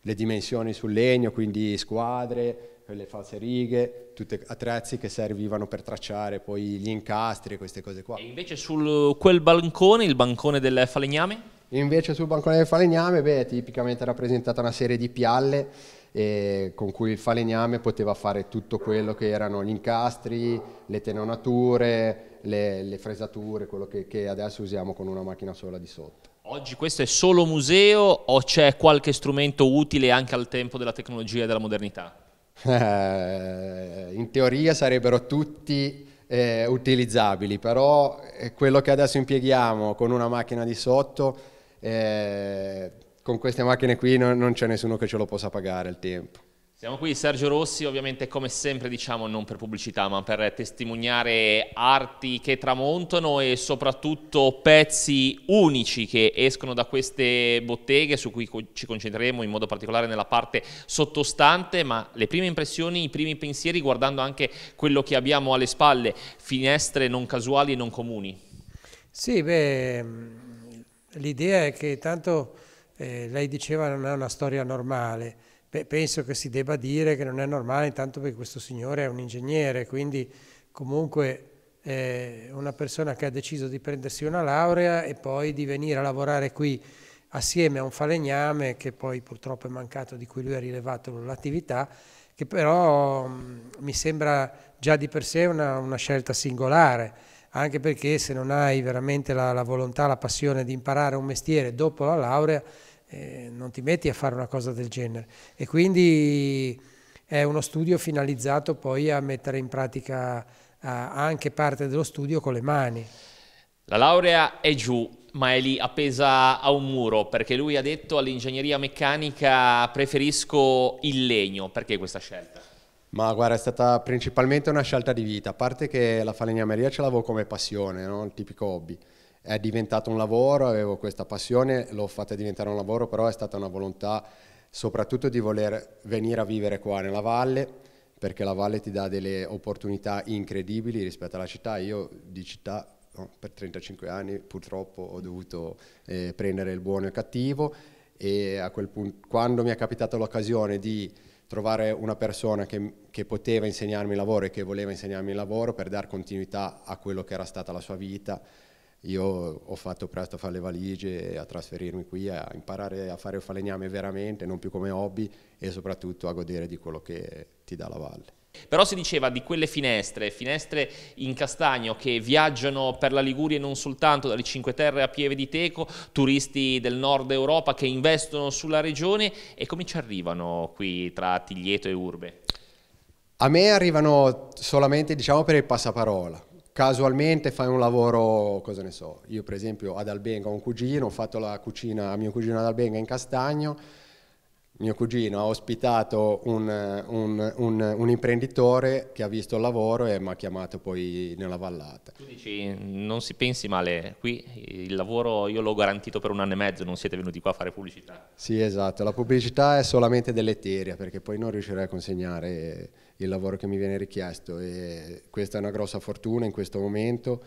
le dimensioni sul legno, quindi squadre, le false righe, tutti attrezzi che servivano per tracciare poi gli incastri e queste cose qua. E invece su quel balcone, il bancone del falegname? Invece sul bancone del falegname, beh, è tipicamente rappresentata una serie di pialle eh, con cui il falegname poteva fare tutto quello che erano gli incastri, le tenonature, le, le fresature, quello che, che adesso usiamo con una macchina sola di sotto. Oggi questo è solo museo o c'è qualche strumento utile anche al tempo della tecnologia e della modernità? Eh, in teoria sarebbero tutti eh, utilizzabili, però eh, quello che adesso impieghiamo con una macchina di sotto eh, con queste macchine qui no, non c'è nessuno che ce lo possa pagare il tempo. Siamo qui Sergio Rossi, ovviamente come sempre diciamo non per pubblicità ma per testimoniare arti che tramontano e soprattutto pezzi unici che escono da queste botteghe su cui ci concentreremo in modo particolare nella parte sottostante ma le prime impressioni, i primi pensieri guardando anche quello che abbiamo alle spalle, finestre non casuali e non comuni. Sì, beh l'idea è che tanto eh, lei diceva non è una storia normale, Beh, penso che si debba dire che non è normale intanto perché questo signore è un ingegnere, quindi comunque eh, una persona che ha deciso di prendersi una laurea e poi di venire a lavorare qui assieme a un falegname che poi purtroppo è mancato, di cui lui ha rilevato l'attività, che però mh, mm, mi sembra già di per sé una, una scelta singolare anche perché se non hai veramente la, la volontà, la passione di imparare un mestiere dopo la laurea, eh, non ti metti a fare una cosa del genere. E quindi è uno studio finalizzato poi a mettere in pratica anche parte dello studio con le mani. La laurea è giù, ma è lì appesa a un muro, perché lui ha detto all'ingegneria meccanica preferisco il legno. Perché questa scelta? Ma guarda, è stata principalmente una scelta di vita, a parte che la falegnameria ce l'avevo come passione, no? il tipico hobby. È diventato un lavoro, avevo questa passione, l'ho fatta diventare un lavoro, però è stata una volontà soprattutto di voler venire a vivere qua nella valle, perché la valle ti dà delle opportunità incredibili rispetto alla città. Io di città no, per 35 anni purtroppo ho dovuto eh, prendere il buono e il cattivo e a quel punto, quando mi è capitata l'occasione di trovare una persona che, che, poteva insegnarmi il lavoro e che voleva insegnarmi il lavoro per dar continuità a quello che era stata la sua vita. Io ho fatto presto a fare le valigie, a trasferirmi qui, a imparare a fare falegname veramente, non più come hobby e soprattutto a godere di quello che ti dà la valle. Però si diceva di quelle finestre, finestre in castagno che viaggiano per la Liguria e non soltanto dalle Cinque Terre a Pieve di Teco, turisti del nord Europa che investono sulla regione e come ci arrivano qui tra Tiglieto e Urbe? A me arrivano solamente diciamo per il passaparola. Casualmente fai un lavoro, cosa ne so, io per esempio ad Albenga ho un cugino, ho fatto la cucina a mio cugino ad Albenga in Castagno, mio cugino ha ospitato un, un, un, un, imprenditore che ha visto il lavoro e mi ha chiamato poi nella vallata. Tu dici non si pensi male, qui il lavoro io l'ho garantito per un anno e mezzo, non siete venuti qua a fare pubblicità. Sì esatto, la pubblicità è solamente deleteria perché poi non riuscirei a consegnare il lavoro che mi viene richiesto e questa è una grossa fortuna in questo momento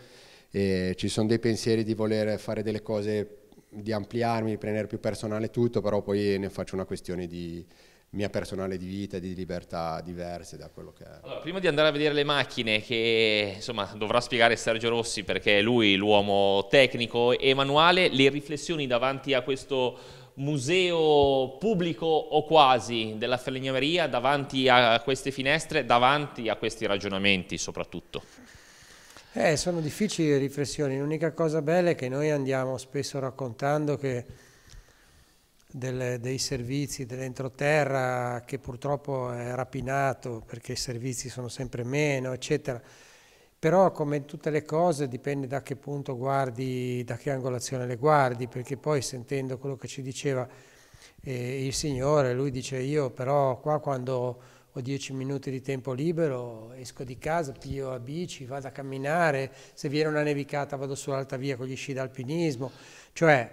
e ci sono dei pensieri di voler fare delle cose di ampliarmi, di prendere più personale tutto, però poi ne faccio una questione di mia personale di vita, di libertà diverse da quello che è. Allora, prima di andare a vedere le macchine, che insomma dovrà spiegare Sergio Rossi perché è lui l'uomo tecnico e manuale, le riflessioni davanti a questo museo pubblico o quasi della falegnameria, davanti a queste finestre, davanti a questi ragionamenti soprattutto. Eh, sono difficili le riflessioni, l'unica cosa bella è che noi andiamo spesso raccontando che delle, dei servizi dell'entroterra che purtroppo è rapinato perché i servizi sono sempre meno, eccetera. Però come tutte le cose dipende da che punto guardi, da che angolazione le guardi, perché poi sentendo quello che ci diceva eh, il Signore, lui dice io però qua quando ho 10 minuti di tempo libero, esco di casa, piglio la bici, vado a camminare, se viene una nevicata vado sull'alta via con gli sci d'alpinismo, cioè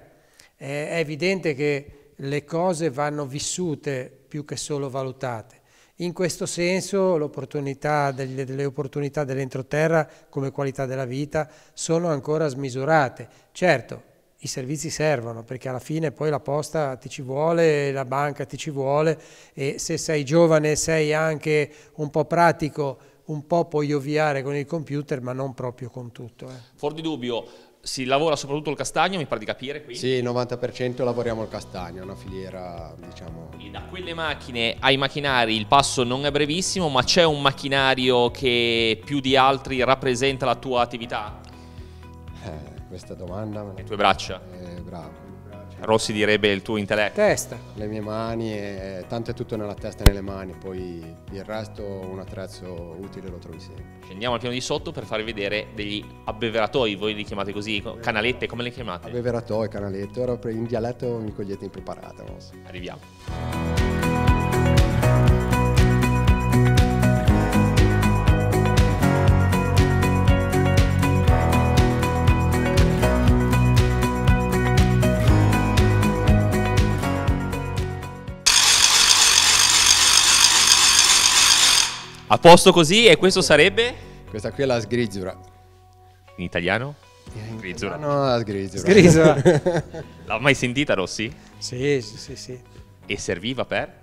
è evidente che le cose vanno vissute più che solo valutate. In questo senso opportunità delle, delle opportunità dell'entroterra come qualità della vita sono ancora smisurate. Certo, i servizi servono perché alla fine poi la posta ti ci vuole, la banca ti ci vuole e se sei giovane sei anche un po' pratico, un po' puoi ovviare con il computer ma non proprio con tutto. Eh. Fuori di dubbio si lavora soprattutto il castagno, mi pare di capire qui. Sì, il 90% lavoriamo il castagno, è una filiera diciamo... E da quelle macchine ai macchinari il passo non è brevissimo ma c'è un macchinario che più di altri rappresenta la tua attività? Eh questa domanda. Le tue braccia? Eh, bravo. Rossi direbbe il tuo intelletto. Testa. Le mie mani, e, tanto è tutto nella testa e nelle mani, poi il resto un attrezzo utile lo trovi sempre. Scendiamo al piano di sotto per farvi vedere degli abbeveratoi, voi li chiamate così, canalette, come le chiamate? Abbeveratoi, canalette, ora in dialetto mi cogliete impreparato. So. Arriviamo. A posto così e questo sarebbe? Questa qui è la sgrizzura. In italiano? Eh, sgrizzura. No, la sgrizzura. Sgrizzura. L'ha mai sentita Rossi? Sì, sì, sì, sì. E serviva per?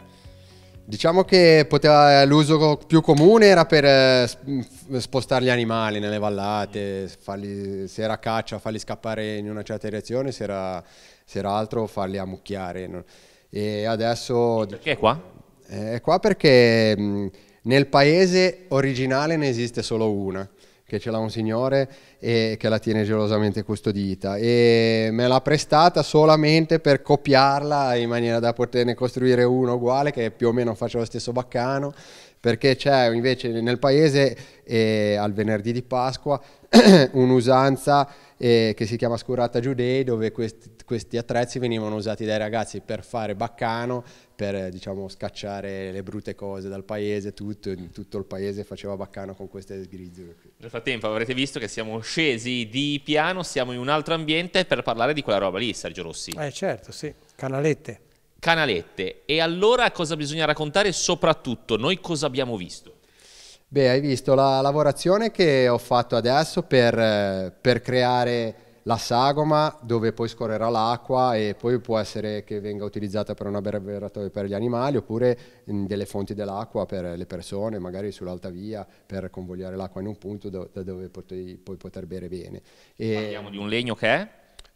Diciamo che poteva, l'uso più comune era per eh, mm, spostare gli animali nelle vallate, farli, se era caccia farli scappare in una certa direzione, se era, se era altro farli ammucchiare. E adesso... E perché è qua? Eh, è qua perché mm, nel paese originale ne esiste solo una, che ce l'ha un signore e che la tiene gelosamente custodita e me l'ha prestata solamente per copiarla in maniera da poterne costruire uno uguale che più o meno faccia lo stesso baccano perché c'è invece nel paese eh, al venerdì di Pasqua un'usanza eh, che si chiama Scurata Giudei dove questi, questi attrezzi venivano usati dai ragazzi per fare baccano per diciamo, scacciare le brutte cose dal paese, tutto, tutto il paese faceva baccano con queste sgrizzole. Nel frattempo avrete visto che siamo scesi di piano, siamo in un altro ambiente per parlare di quella roba lì, Sergio Rossi. Eh certo, sì, canalette. Canalette. E allora cosa bisogna raccontare soprattutto? Noi cosa abbiamo visto? Beh, hai visto la lavorazione che ho fatto adesso per, eh, per creare la sagoma dove poi scorrerà l'acqua e poi può essere che venga utilizzata per un abbeveratoio per gli animali oppure delle fonti dell'acqua per le persone, magari sull'alta via per convogliare l'acqua in un punto da, do dove puoi poter bere bene. E Parliamo di un legno che è?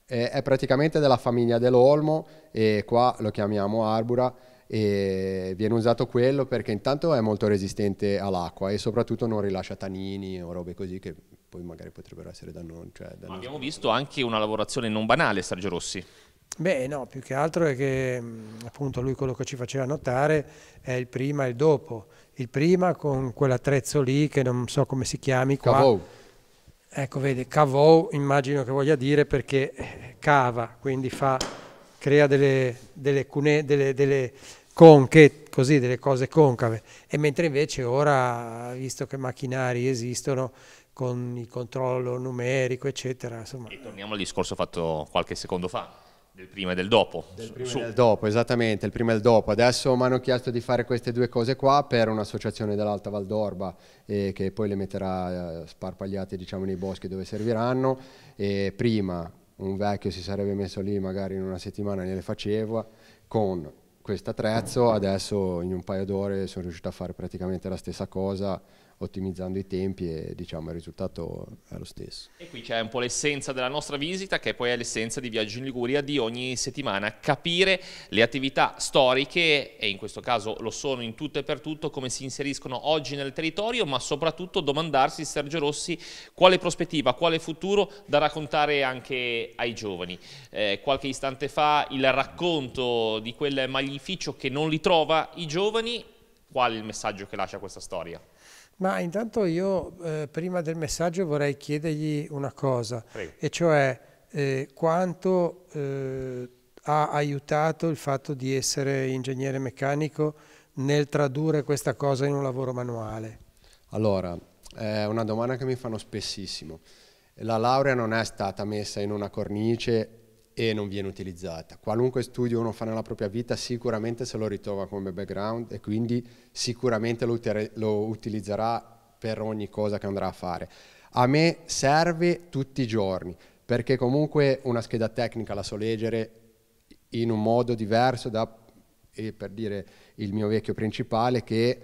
È praticamente della famiglia dell'olmo e qua lo chiamiamo arbura e viene usato quello perché intanto è molto resistente all'acqua e soprattutto non rilascia tanini o robe così che poi magari potrebbero essere danno, cioè dannosi. Ma abbiamo visto anche una lavorazione non banale, Sergio Rossi. Beh, no, più che altro è che appunto lui quello che ci faceva notare è il prima e il dopo. Il prima con quell'attrezzo lì che non so come si chiami qua. Cavou. Ecco, vede, cavou immagino che voglia dire perché cava, quindi fa, crea delle, delle, cune, delle, delle conche, così, delle cose concave. E mentre invece ora, visto che macchinari esistono, con il controllo numerico, eccetera. Insomma. E torniamo al discorso fatto qualche secondo fa. Del prima e del dopo. Del prima Su. e del dopo, esattamente, il prima e il dopo. Adesso mi hanno chiesto di fare queste due cose qua per un'associazione dell'Alta Val d'Orba eh, che poi le metterà eh, sparpagliate diciamo, nei boschi dove serviranno. E prima un vecchio si sarebbe messo lì magari in una settimana e ne le faceva con questo attrezzo, adesso in un paio d'ore sono riuscito a fare praticamente la stessa cosa ottimizzando i tempi e diciamo il risultato è lo stesso. E qui c'è un po' l'essenza della nostra visita che poi è l'essenza di Viaggio in Liguria di ogni settimana, capire le attività storiche e in questo caso lo sono in tutto e per tutto come si inseriscono oggi nel territorio ma soprattutto domandarsi Sergio Rossi quale prospettiva, quale futuro da raccontare anche ai giovani. Eh, qualche istante fa il racconto di quel maglificio che non li trova i giovani, qual è il messaggio che lascia questa storia? Ma intanto io eh, prima del messaggio vorrei chiedergli una cosa, Prego. e cioè eh, quanto eh, ha aiutato il fatto di essere ingegnere meccanico nel tradurre questa cosa in un lavoro manuale? Allora, è una domanda che mi fanno spessissimo. La laurea non è stata messa in una cornice e non viene utilizzata. Qualunque studio uno fa nella propria vita sicuramente se lo ritrova come background e quindi sicuramente lo, lo utilizzerà per ogni cosa che andrà a fare. A me serve tutti i giorni perché comunque una scheda tecnica la so leggere in un modo diverso da, eh, per dire, il mio vecchio principale che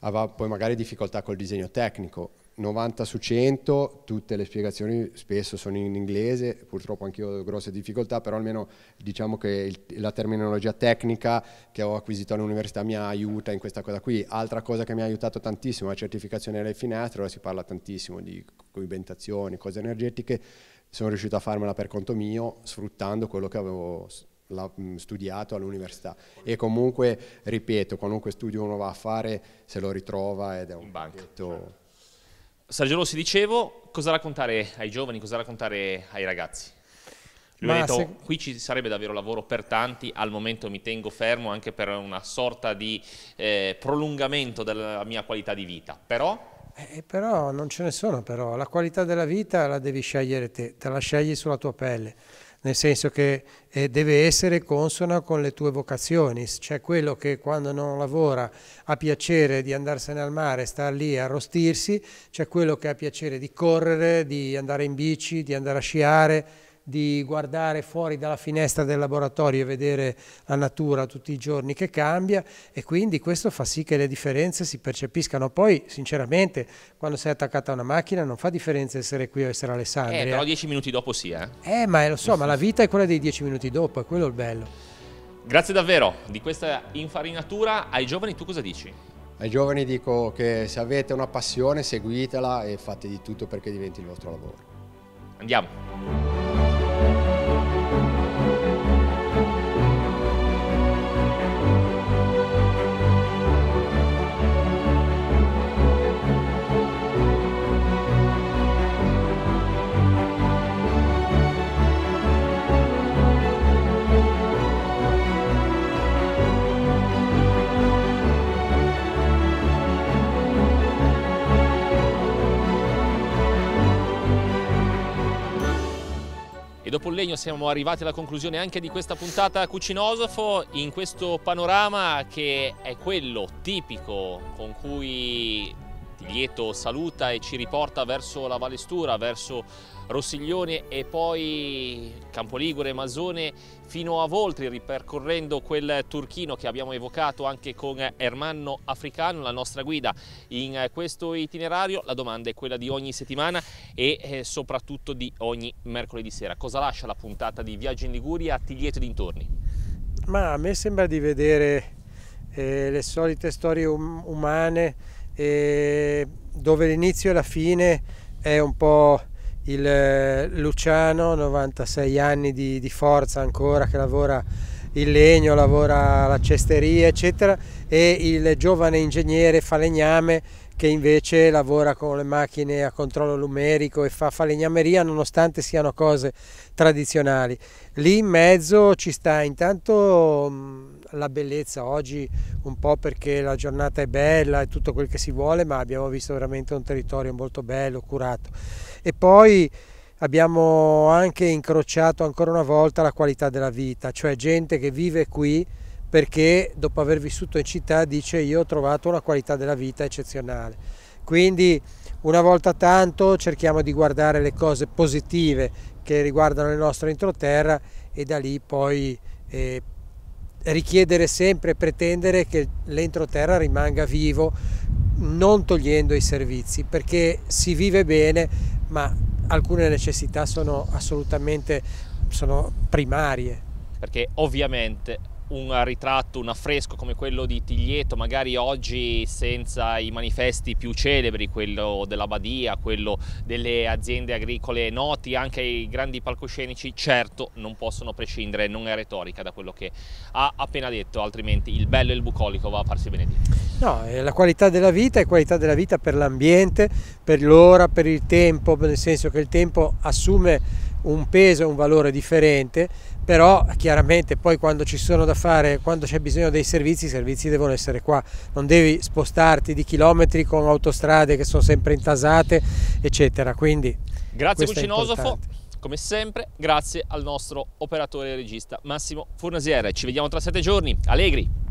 aveva poi magari difficoltà col disegno tecnico 90 su 100, tutte le spiegazioni spesso sono in inglese, purtroppo anch'io ho grosse difficoltà, però almeno diciamo che il, la terminologia tecnica che ho acquisito all'università mi aiuta in questa cosa qui. Altra cosa che mi ha aiutato tantissimo è la certificazione delle finestre, ora si parla tantissimo di coibentazioni, cose energetiche, sono riuscito a farmela per conto mio sfruttando quello che avevo mm, studiato all'università e comunque ripeto qualunque studio uno va a fare se lo ritrova ed è un banchetto certo. Sergio Rossi, dicevo, cosa raccontare ai giovani, cosa raccontare ai ragazzi? Lui ha detto, se... qui ci sarebbe davvero lavoro per tanti, al momento mi tengo fermo anche per una sorta di eh, prolungamento della mia qualità di vita, però... Eh, eh però non ce ne sono però, la qualità della vita la devi scegliere te, te la scegli sulla tua pelle nel senso che eh, deve essere consona con le tue vocazioni, cioè quello che quando non lavora ha piacere di andarsene al mare, star lì a arrostirsi, c'è quello che ha piacere di correre, di andare in bici, di andare a sciare, di guardare fuori dalla finestra del laboratorio e vedere la natura tutti i giorni che cambia e quindi questo fa sì che le differenze si percepiscano. Poi sinceramente quando sei attaccata a una macchina non fa differenza essere qui o essere a Alessandria. Eh, però dieci minuti dopo sì. Eh, eh ma lo so, ma la vita è quella dei dieci minuti dopo, è quello il bello. Grazie davvero di questa infarinatura. Ai giovani tu cosa dici? Ai giovani dico che se avete una passione seguitela e fate di tutto perché diventi il vostro lavoro. Andiamo. E dopo il legno siamo arrivati alla conclusione anche di questa puntata cucinosofo in questo panorama che è quello tipico con cui Lieto saluta e ci riporta verso la Valestura, verso Rossiglione e poi Campoligure, Masone fino a Voltri ripercorrendo quel turchino che abbiamo evocato anche con Ermanno Africano, la nostra guida in questo itinerario. La domanda è quella di ogni settimana e eh, soprattutto di ogni mercoledì sera. Cosa lascia la puntata di Viaggio in Liguria a Tiglieto dintorni? Ma a me sembra di vedere eh, le solite storie um umane eh, dove l'inizio e la fine è un po' il eh, Luciano, 96 anni di, di, forza ancora, che lavora il legno, lavora la cesteria, eccetera, e il giovane ingegnere falegname che invece lavora con le macchine a controllo numerico e fa falegnameria nonostante siano cose tradizionali. Lì in mezzo ci sta intanto mm, la bellezza oggi un po' perché la giornata è bella e tutto quel che si vuole, ma abbiamo visto veramente un territorio molto bello, curato e poi abbiamo anche incrociato ancora una volta la qualità della vita, cioè gente che vive qui perché dopo aver vissuto in città dice io ho trovato una qualità della vita eccezionale. Quindi una volta tanto cerchiamo di guardare le cose positive che riguardano il nostro entroterra e da lì poi eh, richiedere sempre e pretendere che l'entroterra rimanga vivo non togliendo i servizi perché si vive bene ma alcune necessità sono assolutamente sono primarie. Perché ovviamente un ritratto, un affresco come quello di Tiglieto, magari oggi senza i manifesti più celebri, quello della Badia, quello delle aziende agricole noti, anche i grandi palcoscenici, certo non possono prescindere, non è retorica da quello che ha appena detto, altrimenti il bello e il bucolico va a farsi benedire. No, eh, la qualità della vita è qualità della vita per l'ambiente, per l'ora, per il tempo, nel senso che il tempo assume un peso, un valore differente però chiaramente poi quando ci sono da fare, quando c'è bisogno dei servizi, i servizi devono essere qua, non devi spostarti di chilometri con autostrade che sono sempre intasate, eccetera. Quindi grazie Cucinosofo, come sempre, grazie al nostro operatore e regista Massimo Furnasiere. Ci vediamo tra sette giorni. Allegri!